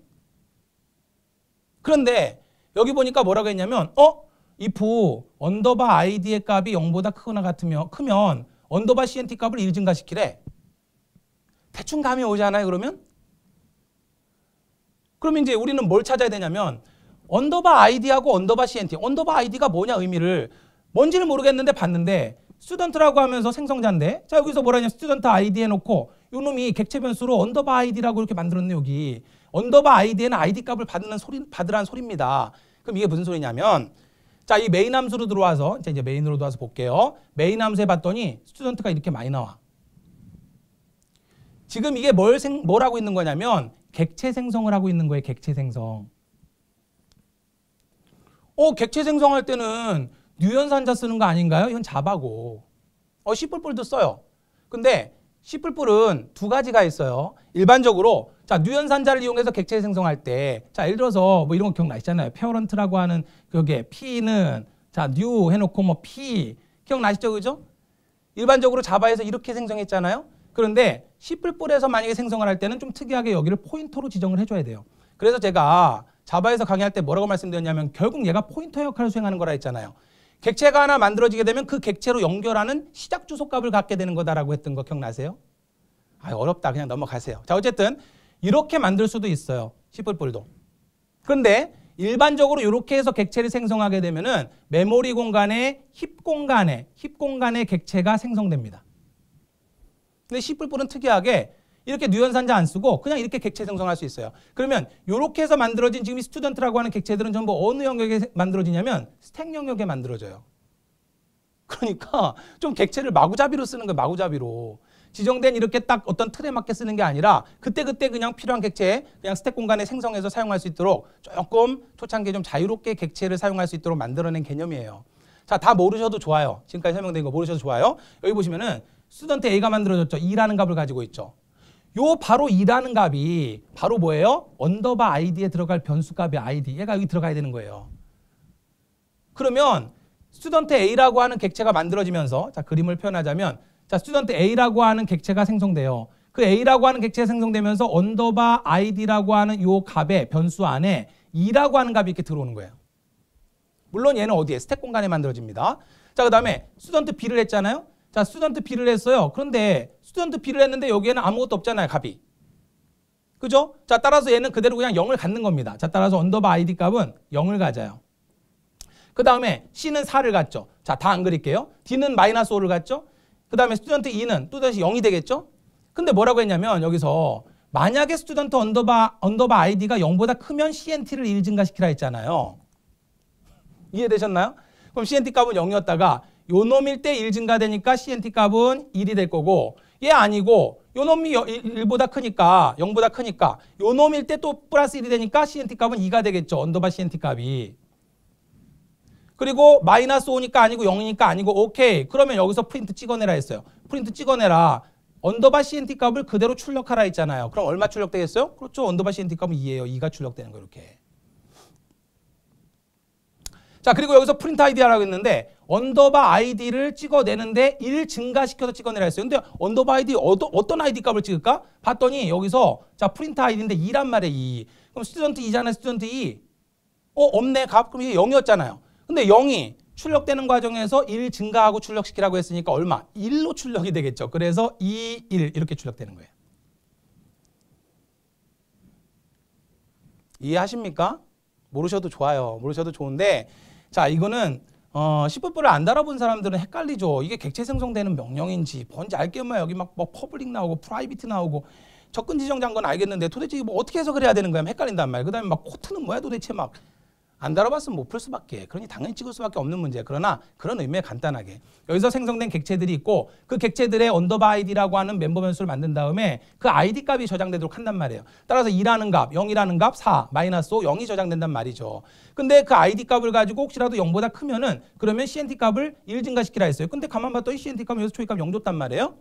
그런데 여기 보니까 뭐라고 했냐면 어? if 언더바 id의 값이 0보다 크거나 같으면 크면 언더바 cnt 값을 1 증가시키래. 대충 감이 오지 않아요 그러면? 그러면 이제 우리는 뭘 찾아야 되냐면 언더바 id하고 언더바 cnt 언더바 id가 뭐냐 의미를 뭔지는 모르겠는데 봤는데 스튜던트라고 하면서 생성자인데 자 여기서 뭐라 냐 스튜던트 아이디 해놓고 요놈이 객체 변수로 언더바 아이디라고 이렇게 만들었네 여기 언더바 아이디에는 아이디 값을 받는 소리 받으란 소리입니다 그럼 이게 무슨 소리냐면 자, 이 메인 함수로 들어와서 이제, 이제 메인으로 들어와서 볼게요. 메인 함수 해봤더니 스튜던트가 이렇게 많이 나와. 지금 이게 뭘, 생, 뭘 하고 있는 거냐면 객체 생성을 하고 있는 거예요. 객체 생성. 어, 객체 생성할 때는 뉴연산자 쓰는 거 아닌가요? 이건 자바고. 어, C++도 써요. 근데 C++은 두 가지가 있어요. 일반적으로 자, 유연산자를 이용해서 객체 생성할 때, 자, 예를 들어서 뭐 이런 거 기억나시잖아요. 페어런트라고 하는 그게 P는 자, 뉴 해놓고 뭐 P. 기억나시죠? 그죠? 일반적으로 자바에서 이렇게 생성했잖아요. 그런데 C++에서 만약에 생성을 할 때는 좀 특이하게 여기를 포인터로 지정을 해줘야 돼요. 그래서 제가 자바에서 강의할 때 뭐라고 말씀드렸냐면 결국 얘가 포인터 역할을 수행하는 거라 했잖아요. 객체가 하나 만들어지게 되면 그 객체로 연결하는 시작 주소값을 갖게 되는 거다라고 했던 거 기억나세요? 아 어렵다 그냥 넘어가세요. 자 어쨌든 이렇게 만들 수도 있어요. 시뿔뿔도. 그런데 일반적으로 이렇게 해서 객체를 생성하게 되면은 메모리 공간에 힙 공간에 힙 공간에 객체가 생성됩니다. 근데 시뿔뿔은 특이하게 이렇게 뉴연산자안 쓰고 그냥 이렇게 객체 생성할 수 있어요. 그러면 이렇게 해서 만들어진 지금 이 스튜던트라고 하는 객체들은 전부 어느 영역에 만들어지냐면 스택 영역에 만들어져요. 그러니까 좀 객체를 마구잡이로 쓰는 거예요. 마구잡이로. 지정된 이렇게 딱 어떤 틀에 맞게 쓰는 게 아니라 그때그때 그때 그냥 필요한 객체 그냥 스택 공간에 생성해서 사용할 수 있도록 조금 초창기에 좀 자유롭게 객체를 사용할 수 있도록 만들어낸 개념이에요. 자, 다 모르셔도 좋아요. 지금까지 설명된 거 모르셔도 좋아요. 여기 보시면은 스던트 A가 만들어졌죠. 2라는 값을 가지고 있죠. 요 바로 2라는 값이 바로 뭐예요? 언더바 id에 들어갈 변수 값의 id. 얘가 여기 들어가야 되는 거예요. 그러면 스던트 A라고 하는 객체가 만들어지면서 자, 그림을 표현하자면 자, 스튜던트 A라고 하는 객체가 생성돼요. 그 A라고 하는 객체가 생성되면서 언더바 ID라고 하는 요 값의 변수 안에 2라고 하는 값이 이렇게 들어오는 거예요. 물론 얘는 어디에? 스택 공간에 만들어집니다. 자, 그 다음에 스튜던트 B를 했잖아요. 자, 스튜던트 B를 했어요. 그런데 스튜던트 B를 했는데 여기에는 아무것도 없잖아요, 값이. 그죠? 자, 따라서 얘는 그대로 그냥 0을 갖는 겁니다. 자, 따라서 언더바 ID 값은 0을 가져요. 그 다음에 C는 4를 갖죠. 자, 다 안 그릴게요. D는 마이너스 5를 갖죠. 그 다음에 스튜던트 2는 또다시 0이 되겠죠? 근데 뭐라고 했냐면 여기서 만약에 스튜던트 언더바 언더바 아이디가 0보다 크면 CNT를 1 증가시키라 했잖아요. 이해되셨나요? 그럼 CNT 값은 0이었다가 요 놈일 때 1 증가되니까 CNT 값은 1이 될 거고 얘 아니고 요 놈이 1보다 크니까 0보다 크니까 요 놈일 때 또 플러스 1이 되니까 CNT 값은 2가 되겠죠. 언더바 CNT 값이. 그리고 마이너스 5니까 아니고 0이니까 아니고 오케이. 그러면 여기서 프린트 찍어내라 했어요. 프린트 찍어내라. 언더바 CNT 값을 그대로 출력하라 했잖아요. 그럼 얼마 출력되겠어요? 그렇죠. 언더바 CNT 값은 2예요. 2가 출력되는 거 이렇게. 자 그리고 여기서 프린트 아이디어라고 했는데 언더바 아이디를 찍어내는데 1 증가시켜서 찍어내라 했어요. 근데 언더바 아이디 어떠, 떤 아이디 값을 찍을까? 봤더니 여기서 자 프린트 아이디인데 2란 말에 이요 2. 그럼 스튜던트 2잖아요. 스튜던트 2. 어 없네 값. 그럼 이게 0이었잖아요. 근데 0이 출력되는 과정에서 1 증가하고 출력시키라고 했으니까 얼마? 1로 출력이 되겠죠. 그래서 2, 1 이렇게 출력되는 거예요. 이해하십니까? 모르셔도 좋아요. 모르셔도 좋은데 자 이거는 어, 시프프를 안 달아본 사람들은 헷갈리죠. 이게 객체 생성되는 명령인지 뭔지 알겠만 게 여기 막 뭐 퍼블릭 나오고 프라이빗 나오고 접근 지정 장건 알겠는데 도대체 뭐 어떻게 해서그래야 되는 거야? 헷갈린단 말이에요그 다음에 막 코트는 뭐야 도대체 막안 다뤄봤으면 못 풀 수밖에 그러니 당연히 찍을 수밖에 없는 문제 그러나 그런 의미에 간단하게 여기서 생성된 객체들이 있고 그 객체들의 언더바 아이디라고 하는 멤버 변수를 만든 다음에 그 아이디 값이 저장되도록 한단 말이에요 따라서 2라는 값 0이라는 값4 마이너스 5 0이 저장된단 말이죠 근데 그 아이디 값을 가지고 혹시라도 0보다 크면은 그러면 CNT 값을 1 증가시키라 했어요 근데 가만 봤더니 CNT 값 여기서 초이값 0 줬단 말이에요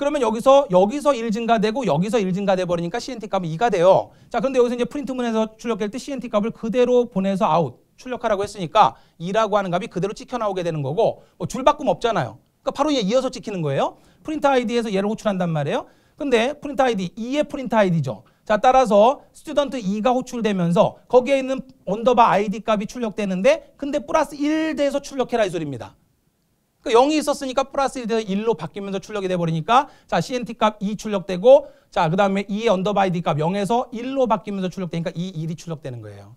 그러면 여기서 여기서 1 증가되고 여기서 1 증가돼 버리니까 CNT 값이 2가 돼요. 자, 그런데 여기서 이제 프린트문에서 출력될 때 CNT 값을 그대로 보내서 아웃 출력하라고 했으니까 2라고 하는 값이 그대로 찍혀 나오게 되는 거고 뭐 줄바꿈 없잖아요. 그러니까 바로 얘 이어서 찍히는 거예요. 프린트 아이디에서 얘를 호출한단 말이에요. 근데 프린트 아이디 2의 프린트 아이디죠. 자 따라서 스튜던트 2가 호출되면서 거기에 있는 언더바 아이디 값이 출력되는데 근데 플러스 1 돼서 출력해라 이 소리입니다. 그러니까 0이 있었으니까 플러스 1이 돼서 1로 바뀌면서 출력이 돼버리니까 자 CNT 값 2 출력되고 자그 다음에 2의 e 언더바이 D 값 0에서 1로 바뀌면서 출력되니까 2, e, 1이 e 출력되는 거예요.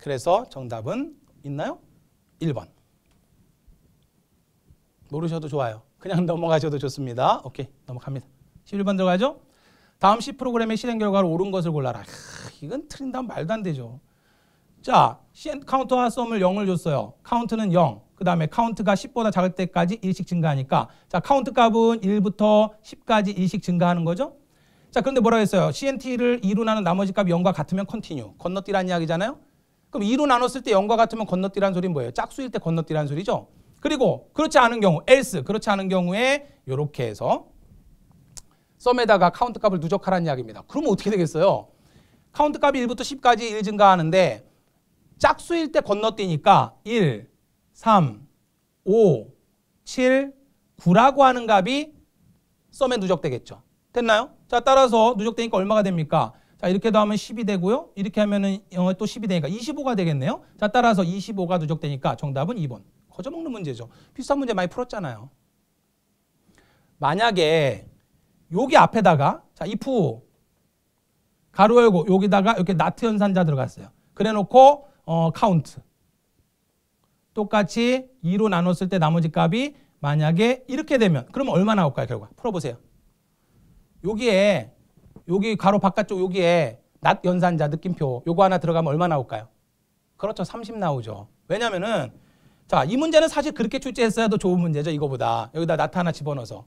그래서 정답은 있나요? 1번. 모르셔도 좋아요. 그냥 넘어가셔도 좋습니다. 오케이 넘어갑니다. 11번 들어가죠. 다음 C 프로그램의 실행 결과로 옳은 것을 골라라. 이건 틀린다면 말도 안 되죠. 자, 카운터와 썸을 0을 줬어요. 카운트는 0, 그 다음에 카운트가 10보다 작을 때까지 1씩 증가하니까 자 카운트 값은 1부터 10까지 1씩 증가하는 거죠. 자 그런데 뭐라 했어요? CNT를 2로 나눈 나머지 값이 0과 같으면 컨티뉴 건너뛰라는 이야기잖아요. 그럼 2로 나눴을 때 0과 같으면 건너뛰라는 소리는 뭐예요? 짝수일 때 건너뛰라는 소리죠. 그리고 그렇지 않은 경우 else 그렇지 않은 경우에 이렇게 해서 썸에다가 카운트 값을 누적하라는 이야기입니다. 그러면 어떻게 되겠어요? 카운트 값이 1부터 10까지 1 증가하는데 짝수일 때 건너뛰니까 1, 3, 5, 7, 9라고 하는 값이 썸에 누적되겠죠. 됐나요? 자, 따라서 누적되니까 얼마가 됩니까? 자, 이렇게 더하면 10이 되고요. 이렇게 하면은 어, 또 10이 되니까 25가 되겠네요. 자, 따라서 25가 누적되니까 정답은 2번. 거저먹는 문제죠. 비슷한 문제 많이 풀었잖아요. 만약에 여기 앞에다가 자, if 가로 열고 여기다가 이렇게 나트 연산자 들어갔어요. 그래 놓고 어, 카운트 똑같이 2로 나눴을 때 나머지 값이 만약에 이렇게 되면 그러면 얼마 나올까요 결과 풀어보세요 여기에 여기 가로 바깥쪽 여기에 낮 연산자 느낌표 요거 하나 들어가면 얼마 나올까요 그렇죠 30 나오죠 왜냐면은 자 이 문제는 사실 그렇게 출제했어야 더 좋은 문제죠 이거보다 여기다 나타 하나 집어넣어서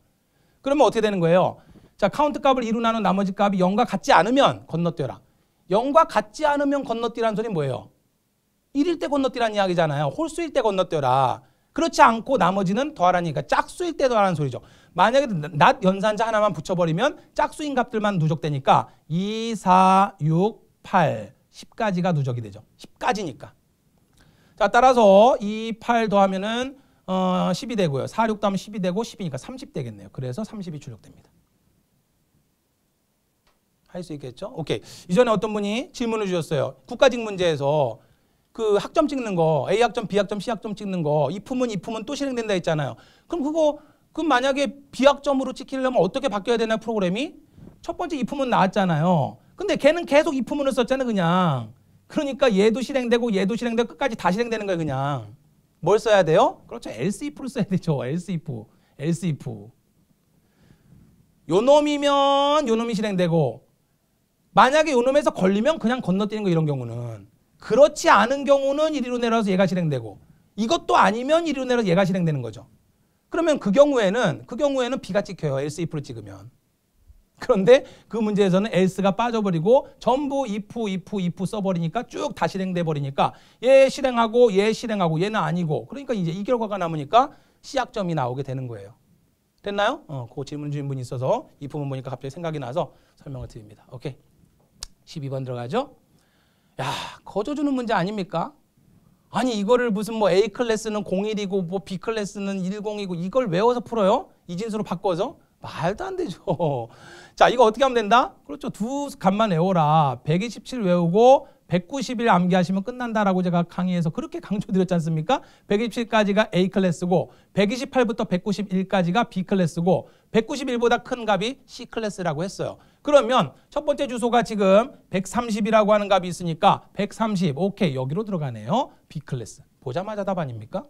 그러면 어떻게 되는 거예요 자 카운트 값을 2로 나눈 나머지 값이 0과 같지 않으면 건너뛰어라 0과 같지 않으면 건너뛰라는 소리는 뭐예요 1일 때 건너뛰라는 이야기잖아요. 홀수일 때 건너뛰어라. 그렇지 않고 나머지는 더하라니까 짝수일 때 더하라는 소리죠. 만약에 낮 연산자 하나만 붙여버리면 짝수인 값들만 누적되니까 2, 4, 6, 8, 10까지가 누적이 되죠. 10까지니까. 자, 따라서 2, 8 더하면은 어, 10이 되고요. 4, 6 더하면 10이 되고 10이니까 30 되겠네요. 그래서 30이 출력됩니다. 할 수 있겠죠? 오케이. 이전에 어떤 분이 질문을 주셨어요. 국가직 문제에서 그 학점 찍는 거 A 학점, B 학점, C 학점 찍는 거이 품은 이 품은 또 실행된다 했잖아요. 그럼 그거 그 만약에 B 학점으로 찍히려면 어떻게 바뀌어야 되나 프로그램이 첫 번째 이 품은 나왔잖아요. 근데 걔는 계속 이 품은을 썼잖아 요 그냥. 그러니까 얘도 실행되고 얘도 실행되고 끝까지 다 실행되는 거예요 그냥. 뭘 써야 돼요? 그렇죠. else if를 써야 되죠. else if. else if. 요 놈이면 요 놈이 실행되고 만약에 요 놈에서 걸리면 그냥 건너뛰는 거 이런 경우는 그렇지 않은 경우는 1위로 내려와서 얘가 실행되고 이것도 아니면 1위로 내려와서 얘가 실행되는 거죠. 그러면 그 경우에는 그 경우에는 B가 찍혀요. else if를 찍으면. 그런데 그 문제에서는 else가 빠져버리고 전부 if, if, if 써버리니까 쭉 다 실행돼 버리니까 얘 실행하고 얘 실행하고 얘는 아니고 그러니까 이제 이 결과가 남으니까 시약점이 나오게 되는 거예요. 됐나요? 어, 그 질문 주신 분이 있어서 이 부분 보니까 갑자기 생각이 나서 설명을 드립니다. 오케이. 12번 들어가죠? 야, 거저 주는 문제 아닙니까? 아니 이거를 무슨 뭐 A 클래스는 01이고 뭐 B 클래스는 10이고 이걸 외워서 풀어요? 이 진수로 바꿔서? 말도 안 되죠. 자, 이거 어떻게 하면 된다? 그렇죠. 두 값만 외워라. 127 외우고 190일 암기하시면 끝난다라고 제가 강의에서 그렇게 강조드렸지 않습니까? 127까지가 A 클래스고 128부터 191까지가 B 클래스고 191보다 큰 값이 C 클래스라고 했어요. 그러면 첫 번째 주소가 지금 130이라고 하는 값이 있으니까 130 오케이 여기로 들어가네요. B 클래스 보자마자 답 아닙니까?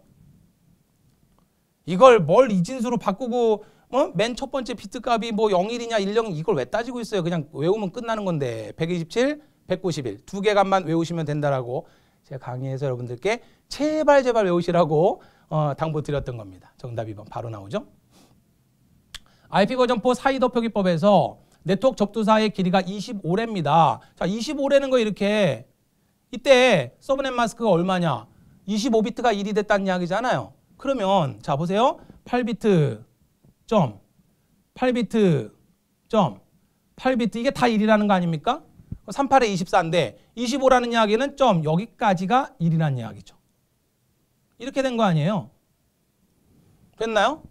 이걸 뭘 이진수로 바꾸고 어? 맨첫 번째 비트 값이 뭐 01이냐 10 이걸 왜 따지고 있어요. 그냥 외우면 끝나는 건데 127 1 9 1일두 개간만 외우시면 된다라고 제가 강의해서 여러분들께 제발 제발 외우시라고 어, 당부드렸던 겁니다. 정답 2번 바로 나오죠. IP 버전 4 사이더 표기법에서 네트워크 접두사의 길이가 2 5레입니다 자, 2 5레는거 이렇게 이때 서브넷 마스크가 얼마냐? 25비트가 1이 됐다는 이야기잖아요. 그러면 자 보세요. 8비트 점 8비트 점 8비트 이게 다 1이라는 거 아닙니까? 38에 24인데 25라는 이야기는 점 여기까지가 1이라는 이야기죠. 이렇게 된 거 아니에요. 됐나요?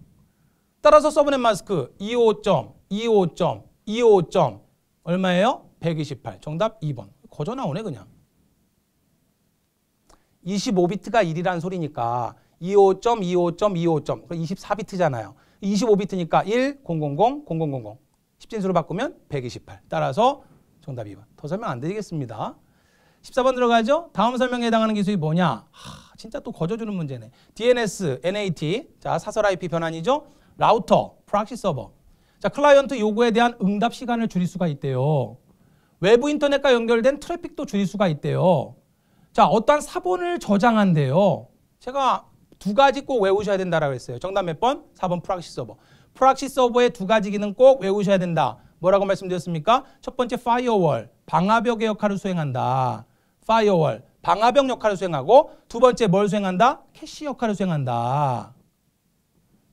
따라서 서브넷 마스크 25점, 25점, 25점 얼마예요? 128. 정답 2번. 거저 나오네 그냥. 25비트가 1이라는 소리니까 25점, 25점, 25점. 그럼 24비트잖아요. 25비트니까 1, 000, 0000. 10진수로 바꾸면 128. 따라서 정답 2번. 더 설명 안 드리겠습니다. 14번 들어가죠. 다음 설명에 해당하는 기술이 뭐냐. 하, 진짜 또 거저주는 문제네. DNS, NAT, 자 사설 IP 변환이죠. 라우터, 프락시 서버. 자 클라이언트 요구에 대한 응답 시간을 줄일 수가 있대요. 외부 인터넷과 연결된 트래픽도 줄일 수가 있대요. 자어떤 사본을 저장한대요. 제가 두 가지 꼭 외우셔야 된다라고 했어요. 정답 몇 번? 4번 프락시 서버. 프락시 서버의 두 가지 기능 꼭 외우셔야 된다. 뭐라고 말씀드렸습니까? 첫 번째 파이어월 방화벽의 역할을 수행한다. 파이어월 방화벽 역할을 수행하고 두 번째 뭘 수행한다? 캐시 역할을 수행한다.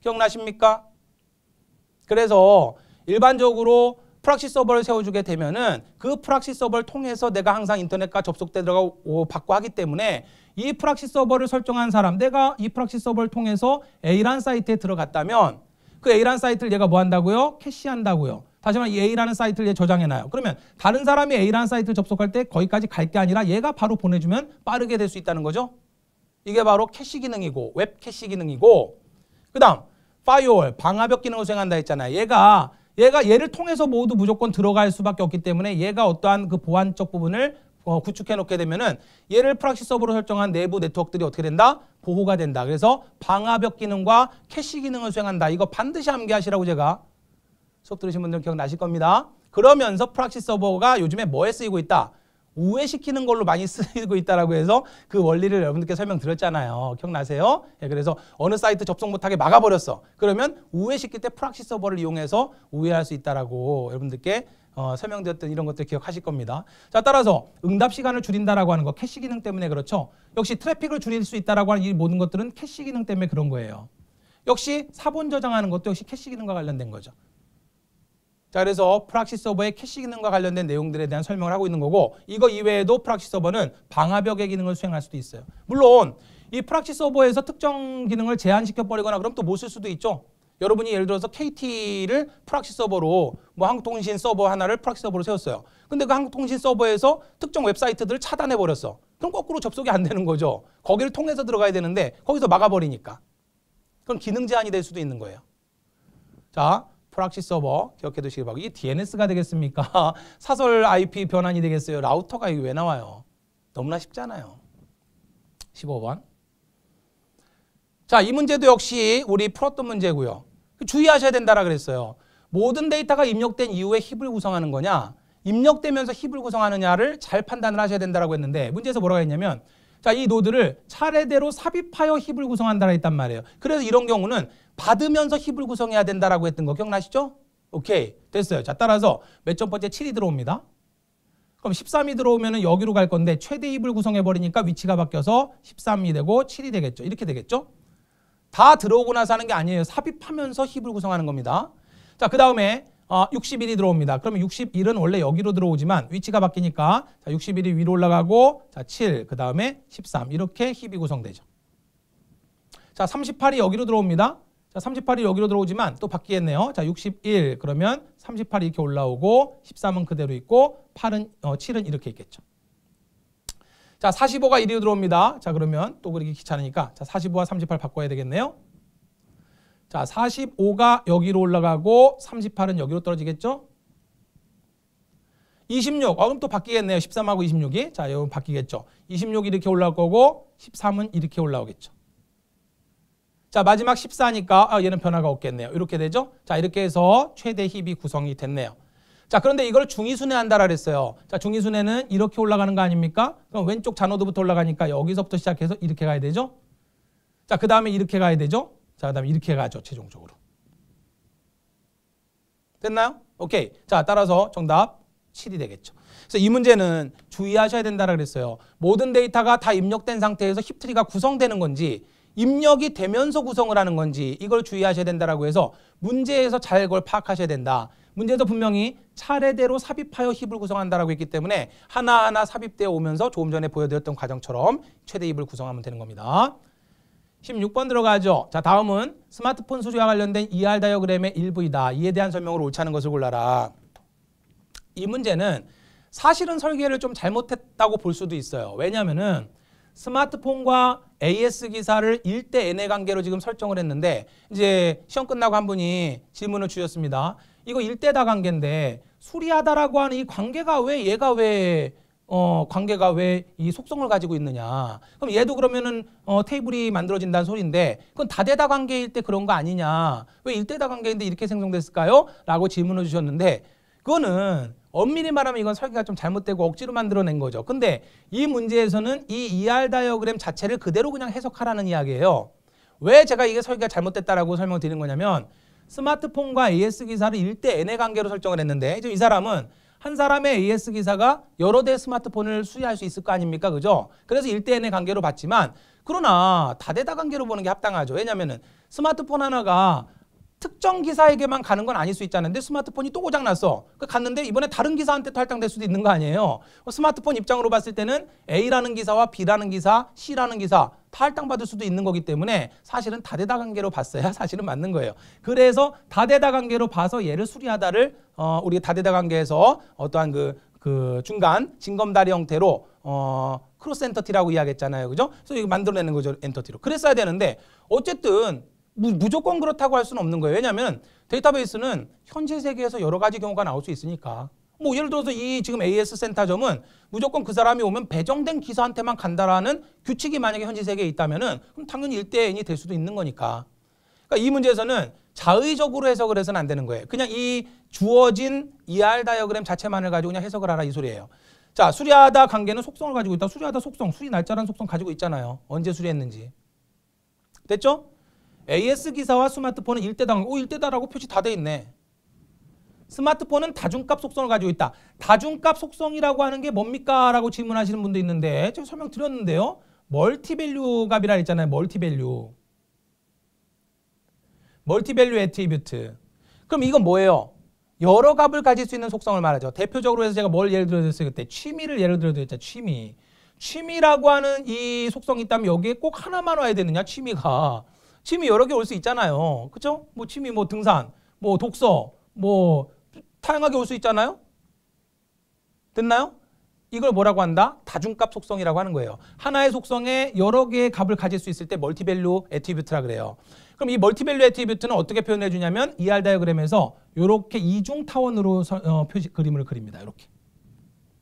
기억나십니까? 그래서 일반적으로 프락시 서버를 세워주게 되면은 그 프락시 서버를 통해서 내가 항상 인터넷과 접속돼들어가고 받고 하기 때문에 이 프락시 서버를 설정한 사람 내가 이 프락시 서버를 통해서 A란 사이트에 들어갔다면 그 A란 사이트를 얘가 뭐 한다고요? 캐시한다고요. 다시 말해 A라는 사이트를 저장해놔요. 그러면 다른 사람이 A라는 사이트를 접속할 때 거기까지 갈 게 아니라 얘가 바로 보내주면 빠르게 될 수 있다는 거죠. 이게 바로 캐시 기능이고 웹 캐시 기능이고 그 다음 파이어월 방화벽 기능을 수행한다 했잖아요. 얘가 얘가 얘를 통해서 모두 무조건 들어갈 수밖에 없기 때문에 얘가 어떠한 그 보안적 부분을 어, 구축해 놓게 되면은 얘를 프락시 서버로 설정한 내부 네트워크들이 어떻게 된다? 보호가 된다. 그래서 방화벽 기능과 캐시 기능을 수행한다. 이거 반드시 함께 하시라고 제가 수업 들으신 분들 기억나실 겁니다. 그러면서 프락시 서버가 요즘에 뭐에 쓰이고 있다? 우회시키는 걸로 많이 쓰이고 있다라고 해서 그 원리를 여러분들께 설명드렸잖아요. 기억나세요? 예, 그래서 어느 사이트 접속 못하게 막아버렸어. 그러면 우회시킬 때 프락시 서버를 이용해서 우회할 수 있다라고 여러분들께 어, 설명드렸던 이런 것들 기억하실 겁니다. 자, 따라서 응답 시간을 줄인다라고 하는 거 캐시 기능 때문에 그렇죠. 역시 트래픽을 줄일 수 있다라고 하는 이 모든 것들은 캐시 기능 때문에 그런 거예요. 역시 사본 저장하는 것도 역시 캐시 기능과 관련된 거죠. 자, 그래서 프락시 서버의 캐시 기능과 관련된 내용들에 대한 설명을 하고 있는 거고 이거 이외에도 프락시 서버는 방화벽의 기능을 수행할 수도 있어요. 물론 이 프락시 서버에서 특정 기능을 제한시켜 버리거나 그럼 또 못 쓸 수도 있죠. 여러분이 예를 들어서 KT를 프락시 서버로 뭐 한국통신 서버 하나를 프락시 서버로 세웠어요. 근데 그 한국통신 서버에서 특정 웹사이트들을 차단해 버렸어. 그럼 거꾸로 접속이 안 되는 거죠. 거기를 통해서 들어가야 되는데 거기서 막아버리니까. 그럼 기능 제한이 될 수도 있는 거예요. 자, 프락시 서버 기억해 두시기 바라고 이게 DNS가 되겠습니까? 사설 IP 변환이 되겠어요. 라우터가 이게 왜 나와요? 너무나 쉽잖아요. 15번. 자, 이 문제도 역시 우리 풀었던 문제고요. 주의하셔야 된다라 그랬어요. 모든 데이터가 입력된 이후에 힙을 구성하는 거냐, 입력되면서 힙을 구성하느냐를 잘 판단을 하셔야 된다라고 했는데 문제에서 뭐라고 했냐면 자, 이 노드를 차례대로 삽입하여 힙을 구성한다라 했단 말이에요. 그래서 이런 경우는 받으면서 힙을 구성해야 된다라고 했던 거 기억나시죠? 오케이 됐어요. 자 따라서 몇 점 번째 7이 들어옵니다. 그럼 13이 들어오면 여기로 갈 건데 최대 힙을 구성해버리니까 위치가 바뀌어서 13이 되고 7이 되겠죠. 이렇게 되겠죠? 다 들어오고 나서 하는 게 아니에요. 삽입하면서 힙을 구성하는 겁니다. 자, 그 다음에 어, 61이 들어옵니다. 그러면 61은 원래 여기로 들어오지만 위치가 바뀌니까 자, 61이 위로 올라가고 자, 7, 그 다음에 13 이렇게 힙이 구성되죠. 자, 38이 여기로 들어옵니다. 자, 38이 여기로 들어오지만 또 바뀌겠네요. 자, 61 그러면 38이 이렇게 올라오고 13은 그대로 있고 8은 어, 7은 이렇게 있겠죠. 자, 45가 이리로 들어옵니다. 자, 그러면 또그렇게 귀찮으니까 자, 45와 38 바꿔야 되겠네요. 자, 45가 여기로 올라가고 38은 여기로 떨어지겠죠? 26. 어, 그럼 또 바뀌겠네요. 13하고 26이. 자, 여러분 바뀌겠죠. 26이 이렇게 올라올 거고 13은 이렇게 올라오겠죠. 자 마지막 14니까 아, 얘는 변화가 없겠네요. 이렇게 되죠. 자 이렇게 해서 최대 힙이 구성이 됐네요. 자 그런데 이걸 중위순회한다라 그랬어요. 자 중위순회는 이렇게 올라가는 거 아닙니까? 그럼 왼쪽 잔호도부터 올라가니까 여기서부터 시작해서 이렇게 가야 되죠. 자그 다음에 이렇게 가야 되죠. 자그 다음에 이렇게 가죠 최종적으로. 됐나요? 오케이. 자 따라서 정답 7이 되겠죠. 그래서 이 문제는 주의하셔야 된다라 그랬어요. 모든 데이터가 다 입력된 상태에서 힙트리가 구성되는 건지 입력이 되면서 구성을 하는 건지 이걸 주의하셔야 된다라고 해서 문제에서 잘그걸 파악하셔야 된다. 문제도 분명히 차례대로 삽입하여 힙을 구성한다라고 했기 때문에 하나하나 삽입되어 오면서 조금 전에 보여드렸던 과정처럼 최대 힙을 구성하면 되는 겁니다. 16번 들어가죠. 자 다음은 스마트폰 수리와 관련된 ER 다이어그램의 일부이다. 이에 대한 설명으로 옳지 않은 것을 골라라. 이 문제는 사실은 설계를 좀 잘못했다고 볼 수도 있어요. 왜냐면은 스마트폰과 AS 기사를 1대 N의 관계로 지금 설정을 했는데 이제 시험 끝나고 한 분이 질문을 주셨습니다. 이거 1대 다 관계인데 수리하다라고 하는 이 관계가 왜 얘가 왜 어, 관계가 왜 이 속성을 가지고 있느냐. 그럼 얘도 그러면은 어, 테이블이 만들어진다는 소리인데 그건 다대다 관계일 때 그런 거 아니냐. 왜 일대다 관계인데 이렇게 생성됐을까요? 라고 질문을 주셨는데 그거는 엄밀히 말하면 이건 설계가 좀 잘못되고 억지로 만들어낸 거죠. 근데 이 문제에서는 이 ER 다이어그램 자체를 그대로 그냥 해석하라는 이야기예요. 왜 제가 이게 설계가 잘못됐다라고 설명드리는 을 거냐면 스마트폰과 AS 기사를 1대 N의 관계로 설정을 했는데 이 사람은 한 사람의 AS 기사가 여러 대의 스마트폰을 수리할 수 있을 거 아닙니까? 그죠? 그래서 1대 N의 관계로 봤지만 그러나 다대다 관계로 보는 게 합당하죠. 왜냐면은 스마트폰 하나가 특정 기사에게만 가는 건 아닐 수 있잖아요. 근데 스마트폰이 또 고장났어. 그 갔는데 이번에 다른 기사한테 탈당될 수도 있는 거 아니에요. 스마트폰 입장으로 봤을 때는 A라는 기사와 B라는 기사, C라는 기사 탈당받을 수도 있는 거기 때문에 사실은 다대다관계로 봤어야 사실은 맞는 거예요. 그래서 다대다관계로 봐서 얘를 수리하다를 어, 우리 다대다관계에서 어떠한 그, 그 중간 징검다리 형태로 어, 크로스 엔터티라고 이야기했잖아요. 그죠? 그래서 이거 만들어내는 거죠. 엔터티로. 그랬어야 되는데 어쨌든 무조건 그렇다고 할 수는 없는 거예요. 왜냐하면 데이터베이스는 현재 세계에서 여러 가지 경우가 나올 수 있으니까. 뭐 예를 들어서 이 지금 AS 센터점은 무조건 그 사람이 오면 배정된 기사한테만 간다라는 규칙이 만약에 현지 세계에 있다면은 그럼 당연히 일대인이될 수도 있는 거니까. 그러니까 이 문제에서는 자의적으로 해석을 해서는 안 되는 거예요. 그냥 이 주어진 ER 다이어그램 자체만을 가지고 그냥 해석을 하라 이 소리예요. 자, 수리하다 관계는 속성을 가지고 있다. 수리하다 속성, 수리 날짜라는 속성 가지고 있잖아요. 언제 수리했는지. 됐죠? AS 기사와 스마트폰은 일대당오 일대다라고 표시 다 돼 있네. 스마트폰은 다중값 속성을 가지고 있다. 다중값 속성이라고 하는 게 뭡니까? 라고 질문하시는 분도 있는데 제가 설명드렸는데요. 멀티밸류 값이라 했잖아요. 멀티밸류. 멀티밸류 애트리뷰트. 그럼 이건 뭐예요? 여러 값을 가질 수 있는 속성을 말하죠. 대표적으로 해서 제가 뭘 예를 들어드렸어요? 그때 취미를 예를 들어드렸죠. 취미. 취미라고 하는 이 속성이 있다면 여기에 꼭 하나만 와야 되느냐? 취미가. 취미 여러 개 올 수 있잖아요. 그렇죠? 뭐 취미 뭐 등산, 뭐 독서, 뭐 다양하게 올 수 있잖아요. 됐나요? 이걸 뭐라고 한다? 다중값 속성이라고 하는 거예요. 하나의 속성에 여러 개의 값을 가질 수 있을 때 멀티밸류 애트리뷰트라 그래요. 그럼 이 멀티밸류 애트리뷰트는 어떻게 표현해 주냐면 ER 다이어그램에서 이렇게 이중 타원으로 어, 표시, 그림을 그립니다. 이렇게.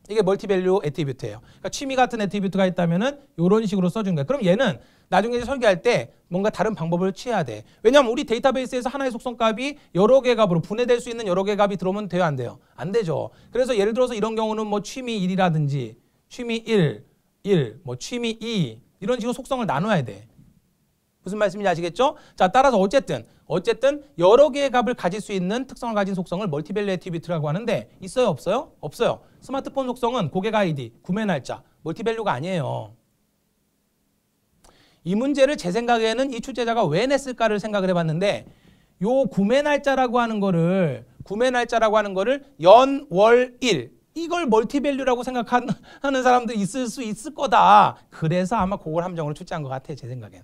이게 멀티밸류 애티뷰트예요. 그러니까 취미 같은 애티뷰트가 있다면은 이런 식으로 써준 거예요. 그럼 얘는 나중에 설계할 때 뭔가 다른 방법을 취해야 돼. 왜냐하면 우리 데이터베이스에서 하나의 속성값이 여러 개 값으로 분해될 수 있는 여러 개 값이 들어오면 돼요, 안 돼요? 안 되죠. 그래서 예를 들어서 이런 경우는 뭐 취미 1이라든지 취미 1, 1, 뭐 취미 2 이런 식으로 속성을 나눠야 돼. 무슨 말씀인지 아시겠죠? 자, 따라서 어쨌든 어쨌든 여러 개의 값을 가질 수 있는 특성을 가진 속성을 멀티밸류 애티뷰트라고 하는데 있어요, 없어요? 없어요. 스마트폰 속성은 고객 아이디, 구매 날짜, 멀티밸류가 아니에요. 이 문제를 제 생각에는 이 출제자가 왜 냈을까를 생각을 해봤는데 요 구매 날짜라고 하는 거를 구매 날짜라고 하는 거를 연, 월, 일 이걸 멀티밸류라고 생각하는 사람들 있을 수 있을 거다. 그래서 아마 그걸 함정으로 출제한 것 같아요. 제 생각엔.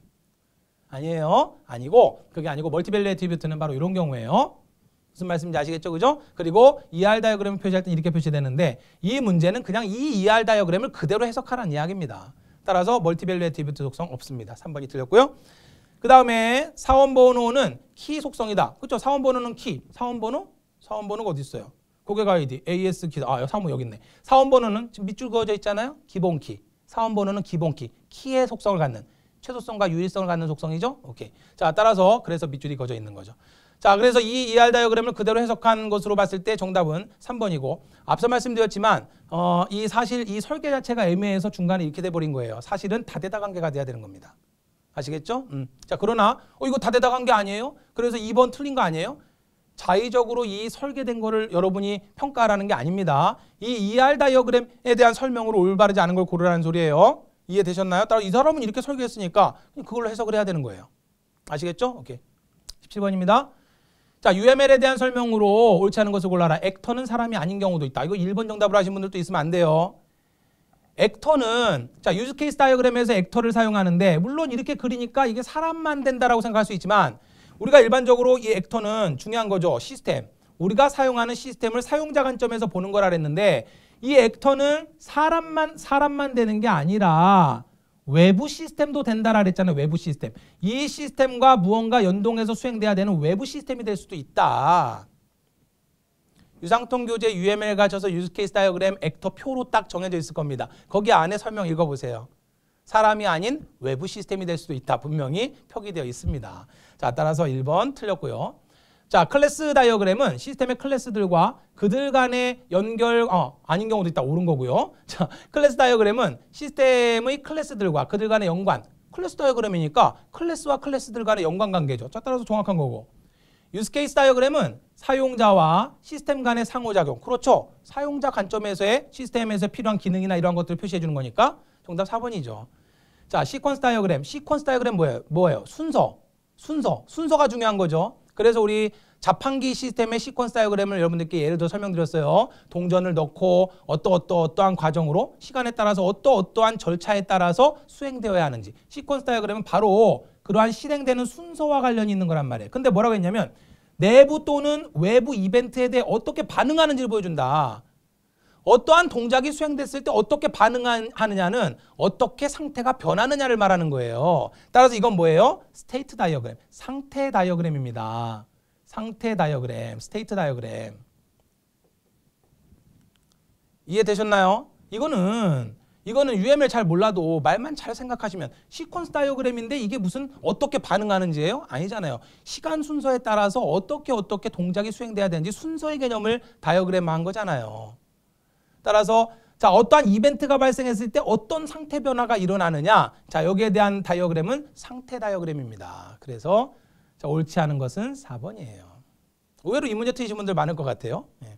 아니에요. 아니고 그게 아니고 멀티밸류 애티리뷰트는 바로 이런 경우에요 무슨 말씀인지 아시겠죠? 그죠? 그리고 ER 다이어그램을 표시할 때 이렇게 표시되는데 이 문제는 그냥 이 ER 다이어그램을 그대로 해석하라는 이야기입니다. 따라서 멀티밸류 애티뷰트 속성 없습니다. 3번이 틀렸고요. 그 다음에 사원번호는 키 속성이다. 그렇죠? 사원번호는 키. 사원번호? 사원번호가 어디 있어요? 고객 아이디, AS 키. 아, 사무 여기 있네. 사원번호는 지금 밑줄 그어져 있잖아요. 기본 키. 사원번호는 기본 키. 키의 속성을 갖는 최소성과 유일성을 갖는 속성이죠. 오케이. 자, 따라서 그래서 밑줄이 그어져 있는 거죠. 자, 그래서 이 ER 다이어그램을 그대로 해석한 것으로 봤을 때 정답은 3번이고 앞서 말씀드렸지만 어, 이 사실 이 설계 자체가 애매해서 중간에 이렇게 돼버린 거예요. 사실은 다대다관계가 돼야 되는 겁니다. 아시겠죠? 음. 자, 그러나 어, 이거 다대다관계 아니에요? 그래서 2번 틀린 거 아니에요? 자의적으로 이 설계된 거를 여러분이 평가하라는 게 아닙니다. 이 ER 다이어그램에 대한 설명으로 올바르지 않은 걸 고르라는 소리예요. 이해되셨나요? 따라서 이 사람은 이렇게 설계했으니까 그걸로 해석을 해야 되는 거예요. 아시겠죠? 오케이. 17번입니다. 자, UML에 대한 설명으로 옳지 않은 것을 골라라. 액터는 사람이 아닌 경우도 있다. 이거 1번 정답을 하신 분들도 있으면 안 돼요. 액터는 자, 유즈케이스 다이어그램에서 액터를 사용하는데 물론 이렇게 그리니까 이게 사람만 된다라고 생각할 수 있지만 우리가 일반적으로 이 액터는 중요한 거죠. 시스템. 우리가 사용하는 시스템을 사용자 관점에서 보는 거라 그랬는데 이 액터는 사람만 사람만 되는 게 아니라 외부 시스템도 된다라 그랬잖아요. 외부 시스템. 이 시스템과 무언가 연동해서 수행돼야 되는 외부 시스템이 될 수도 있다. 유상통 교재 UML 가져서 유스케이스 다이어그램 액터 표로 딱 정해져 있을 겁니다. 거기 안에 설명 읽어보세요. 사람이 아닌 외부 시스템이 될 수도 있다. 분명히 표기되어 있습니다. 자, 따라서 1번 틀렸고요. 자, 클래스 다이어그램은 시스템의 클래스들과 그들 간의 연결, 어, 아닌 경우도 있다. 옳은 거고요. 자, 클래스 다이어그램은 시스템의 클래스들과 그들 간의 연관. 클래스 다이어그램이니까 클래스와 클래스들 간의 연관 관계죠. 자, 따라서 정확한 거고. 유스케이스 다이어그램은 사용자와 시스템 간의 상호작용. 그렇죠. 사용자 관점에서의 시스템에서 필요한 기능이나 이런 것들을 표시해 주는 거니까 정답 4번이죠. 자, 시퀀스 다이어그램. 시퀀스 다이어그램 뭐예요? 뭐예요? 순서. 순서. 순서가 중요한 거죠. 그래서 우리 자판기 시스템의 시퀀스 다이어그램을 여러분들께 예를 들어 설명드렸어요. 동전을 넣고 어떠 어떠 어떠한 과정으로 시간에 따라서 어떠 어떠한 절차에 따라서 수행되어야 하는지 시퀀스 다이어그램은 바로 그러한 실행되는 순서와 관련이 있는 거란 말이에요. 근데 뭐라고 했냐면 내부 또는 외부 이벤트에 대해 어떻게 반응하는지를 보여준다. 어떠한 동작이 수행됐을 때 어떻게 반응하느냐는 어떻게 상태가 변하느냐를 말하는 거예요. 따라서 이건 뭐예요? 스테이트 다이어그램, 상태 다이어그램입니다. 상태 다이어그램, 스테이트 다이어그램. 이해되셨나요? 이거는 이거는 UML 잘 몰라도 말만 잘 생각하시면 시퀀스 다이어그램인데 이게 무슨 어떻게 반응하는지예요? 아니잖아요. 시간 순서에 따라서 어떻게 어떻게 동작이 수행돼야 되는지 순서의 개념을 다이어그램화한 거잖아요. 따라서 자 어떠한 이벤트가 발생했을 때 어떤 상태 변화가 일어나느냐 자 여기에 대한 다이어그램은 상태 다이어그램입니다. 그래서 자, 옳지 않은 것은 4번이에요. 의외로 이 문제 틀리신 분들 많을 것 같아요. 네.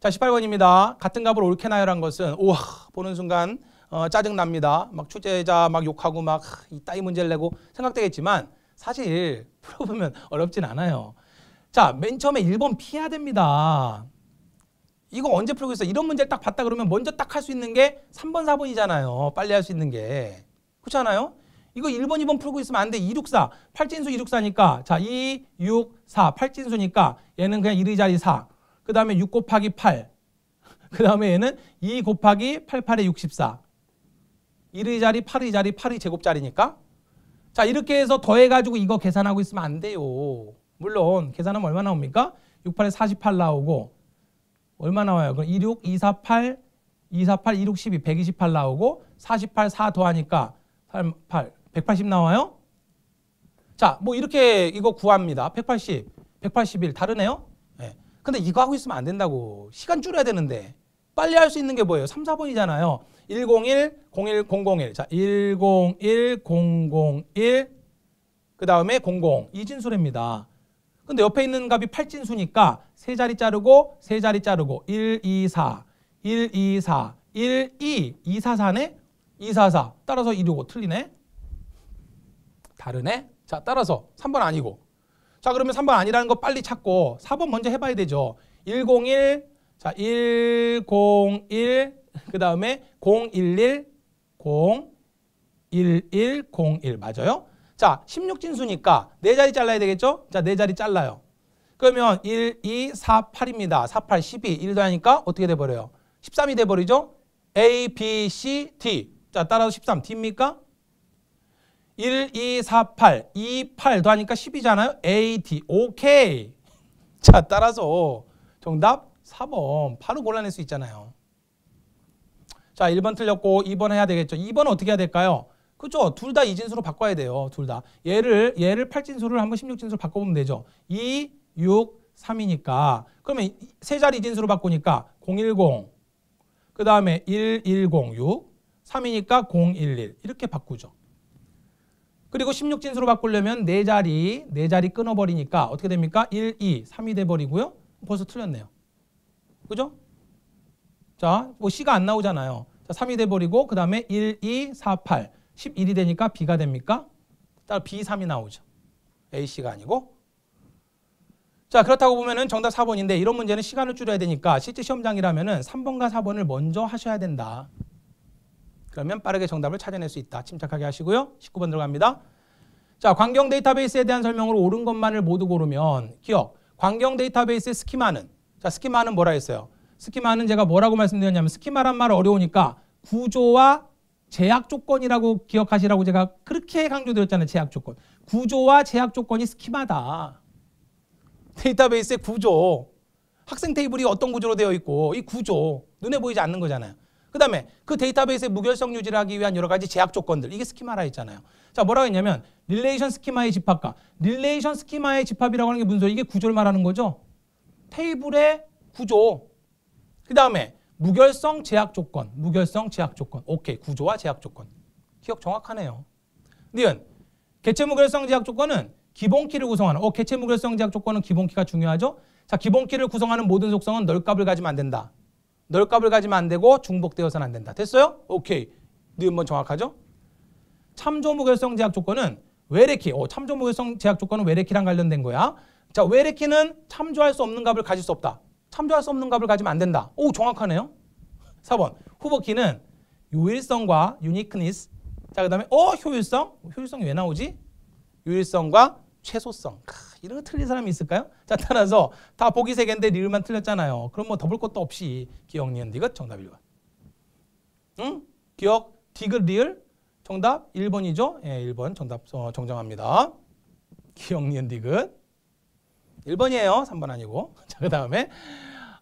자 18번입니다. 같은 값을 옳게 나열한 것은 우와 보는 순간 어, 짜증납니다. 막 출제자 막 욕하고 막이 따위 문제를 내고 생각되겠지만 사실 풀어보면 어렵진 않아요. 자, 맨 처음에 1번 피해야 됩니다. 이거 언제 풀겠어? 이런 문제를 딱 봤다 그러면 먼저 딱 할 수 있는 게 3번, 4번이잖아요. 빨리 할 수 있는 게. 그렇지 않아요? 이거 1번, 2번 풀고 있으면 안 돼. 2, 6, 4. 8진수 2, 6, 4니까 자, 2, 6, 4. 8진수니까 얘는 그냥 1의 자리 4. 그 다음에 6 곱하기 8. 그 다음에 얘는 2 곱하기 8, 8에 64. 1의 자리, 8의 자리, 8의 제곱자리니까. 자, 이렇게 해서 더해가지고 이거 계산하고 있으면 안 돼요. 물론 계산하면 얼마 나옵니까? 6, 8에 48 나오고 얼마 나와요? 그럼 26, 248, 248, 26, 2 128 나오고 48, 4 더하니까 38, 180 나와요? 자, 뭐 이렇게 이거 구합니다. 180, 181 다르네요? 네. 근데 이거 하고 있으면 안 된다고. 시간 줄여야 되는데. 빨리 할 수 있는 게 뭐예요? 3, 4번이잖아요. 101, 01, 001. 자, 101, 001, 그 다음에 00. 이 진술입니다. 근데 옆에 있는 값이 팔진수니까 세 자리 자르고 세 자리 자르고 1, 2, 4, 1, 2, 4, 1, 2, 2, 4, 4네? 2, 4, 4. 따라서 1, 5 틀리네? 다르네? 자, 따라서 3번 아니고. 자, 그러면 3번 아니라는 거 빨리 찾고 4번 먼저 해봐야 되죠. 101, 자, 101, 그 다음에 011, 011, 01. 맞아요? 자, 16진수니까 4자리 잘라야 되겠죠? 자, 4자리 잘라요. 그러면 1, 2, 4, 8입니다. 4, 8, 12. 1도 하니까 어떻게 돼버려요? 13이 돼버리죠? A, B, C, D. 자, 따라서 13. D입니까? 1, 2, 4, 8. 2, 8 더하니까 10이잖아요. A, D. 오케이. 자, 따라서 정답 4번. 바로 골라낼 수 있잖아요. 자, 1번 틀렸고 2번 해야 되겠죠. 2번은 어떻게 해야 될까요? 그죠? 둘 다 이진수로 바꿔야 돼요. 둘 다. 얘를 얘를 8진수를 한번 16진수로 바꿔 보면 되죠. 2, 6, 3이니까 그러면 세 자리 진수로 바꾸니까 010 그다음에 1106 3이니까 011 이렇게 바꾸죠. 그리고 16진수로 바꾸려면 네 자리 네 자리 끊어 버리니까 어떻게 됩니까? 1, 2, 3이 돼 버리고요. 벌써 틀렸네요. 그죠? 자, 뭐 C가 안 나오잖아요. 자, 3이 돼 버리고 그다음에 1, 2, 4, 8 11이 되니까 B가 됩니까? 따라 B3이 나오죠. A씨가 아니고. 자 그렇다고 보면은 정답 4번인데 이런 문제는 시간을 줄여야 되니까 실제 시험장이라면은 3번과 4번을 먼저 하셔야 된다. 그러면 빠르게 정답을 찾아낼 수 있다. 침착하게 하시고요. 19번 들어갑니다. 자 광경 데이터베이스에 대한 설명으로 옳은 것만을 모두 고르면 기억 광경 데이터베이스의 스키마는 자 스키마는 뭐라 했어요? 스키마는 제가 뭐라고 말씀드렸냐면 스키마란 말 어려우니까 구조와 제약 조건이라고 기억하시라고 제가 그렇게 강조드렸잖아요. 제약 조건. 구조와 제약 조건이 스키마다. 데이터베이스의 구조. 학생 테이블이 어떤 구조로 되어 있고 이 구조. 눈에 보이지 않는 거잖아요. 그다음에 그 데이터베이스의 무결성 유지를 하기 위한 여러 가지 제약 조건들. 이게 스키마라 했잖아요. 자, 뭐라고 했냐면 릴레이션 스키마의 집합과 릴레이션 스키마의 집합이라고 하는 게 무슨 소리? 이게 구조를 말하는 거죠. 테이블의 구조. 그다음에 무결성 제약 조건, 무결성 제약 조건. 오케이, 구조와 제약 조건. 기억 정확하네요. 니은, 개체 무결성 제약 조건은 기본키를 구성하는, 어, 개체 무결성 제약 조건은 기본키가 중요하죠? 자, 기본키를 구성하는 모든 속성은 널값을 가지면 안 된다. 널값을 가지면 안 되고 중복되어서는 안 된다. 됐어요? 오케이. 니은번 뭐 정확하죠? 참조 무결성 제약 조건은 외래키, 어, 참조 무결성 제약 조건은 외래키랑 관련된 거야. 자, 외래키는 참조할 수 없는 값을 가질 수 없다. 참조할 수 없는 값을 가지면 안 된다. 오 정확하네요. 4번 후버키는 유일성과 유니크니스 자 그다음에 어 효율성 효율성이 왜 나오지? 유일성과 최소성 크, 이런 거 틀린 사람이 있을까요? 자 따라서 다 보기 세 개인데 리을만 틀렸잖아요. 그럼 뭐 더 볼 것도 없이 기억 니은 디귿 정답 1번. 응? 기억 디귿 리을 정답 1번이죠? 예, 1번 정답 어, 정정합니다. 기억 니은 디귿 1번이에요. 3번 아니고. 자, 그 다음에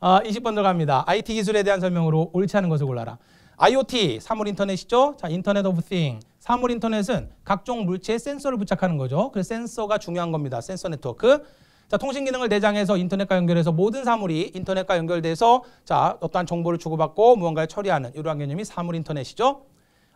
어, 아, 20번 들어갑니다. IT 기술에 대한 설명으로 옳지 않은 것을 골라라. IoT, 사물 인터넷이죠. 자, 인터넷 오브 띵. 사물 인터넷은 각종 물체에 센서를 부착하는 거죠. 그래서 센서가 중요한 겁니다. 센서 네트워크. 자, 통신 기능을 내장해서 인터넷과 연결해서 모든 사물이 인터넷과 연결돼서 자, 어떠한 정보를 주고받고 무언가를 처리하는 이러한 개념이 사물 인터넷이죠.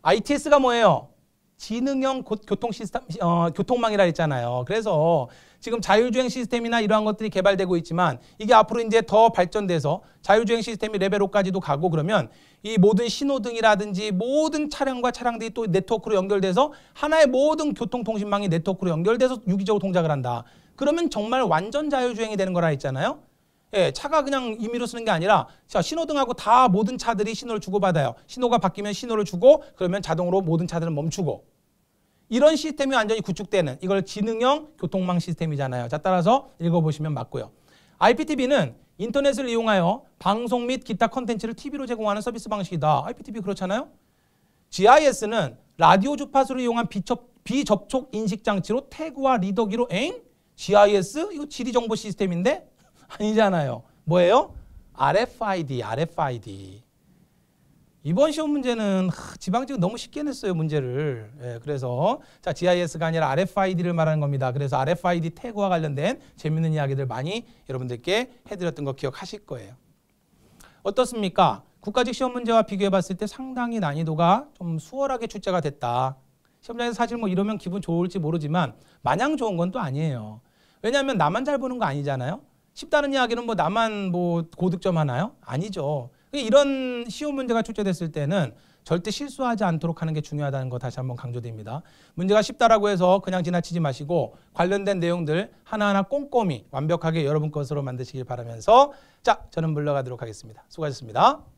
ITS가 뭐예요? 지능형 교통 시스템 어, 교통망이라 했잖아요. 그래서 지금 자율주행 시스템이나 이러한 것들이 개발되고 있지만 이게 앞으로 이제 더 발전돼서 자율주행 시스템이 레벨 5까지도 가고 그러면 이 모든 신호등이라든지 모든 차량과 차량들이 또 네트워크로 연결돼서 하나의 모든 교통통신망이 네트워크로 연결돼서 유기적으로 동작을 한다. 그러면 정말 완전 자율주행이 되는 거라 했잖아요. 예, 차가 그냥 임의로 쓰는 게 아니라 신호등하고 다 모든 차들이 신호를 주고받아요. 신호가 바뀌면 신호를 주고 그러면 자동으로 모든 차들은 멈추고 이런 시스템이 완전히 구축되는 이걸 지능형 교통망 시스템이잖아요. 자 따라서 읽어보시면 맞고요. IPTV는 인터넷을 이용하여 방송 및 기타 컨텐츠를 TV로 제공하는 서비스 방식이다. IPTV 그렇잖아요. GIS는 라디오 주파수를 이용한 비첩, 비접촉 인식 장치로 태그와 리더기로 엥? GIS 이거 지리 정보 시스템인데 아니잖아요. 뭐예요? RFID, RFID. 이번 시험 문제는 지방직은 너무 쉽게 냈어요 문제를 예, 그래서 자 GIS가 아니라 RFID를 말하는 겁니다 그래서 RFID 태그와 관련된 재밌는 이야기들 많이 여러분들께 해드렸던 거 기억하실 거예요 어떻습니까 국가직 시험 문제와 비교해 봤을 때 상당히 난이도가 좀 수월하게 출제가 됐다 시험장에서 사실 뭐 이러면 기분 좋을지 모르지만 마냥 좋은 건 또 아니에요 왜냐하면 나만 잘 보는 거 아니잖아요 쉽다는 이야기는 뭐 나만 뭐 고득점 하나요? 아니죠. 그러니까 이런 시험 문제가 출제됐을 때는 절대 실수하지 않도록 하는 게 중요하다는 거 다시 한번 강조됩니다 문제가 쉽다라고 해서 그냥 지나치지 마시고 관련된 내용들 하나하나 꼼꼼히 완벽하게 여러분 것으로 만드시길 바라면서 자 저는 물러가도록 하겠습니다. 수고하셨습니다.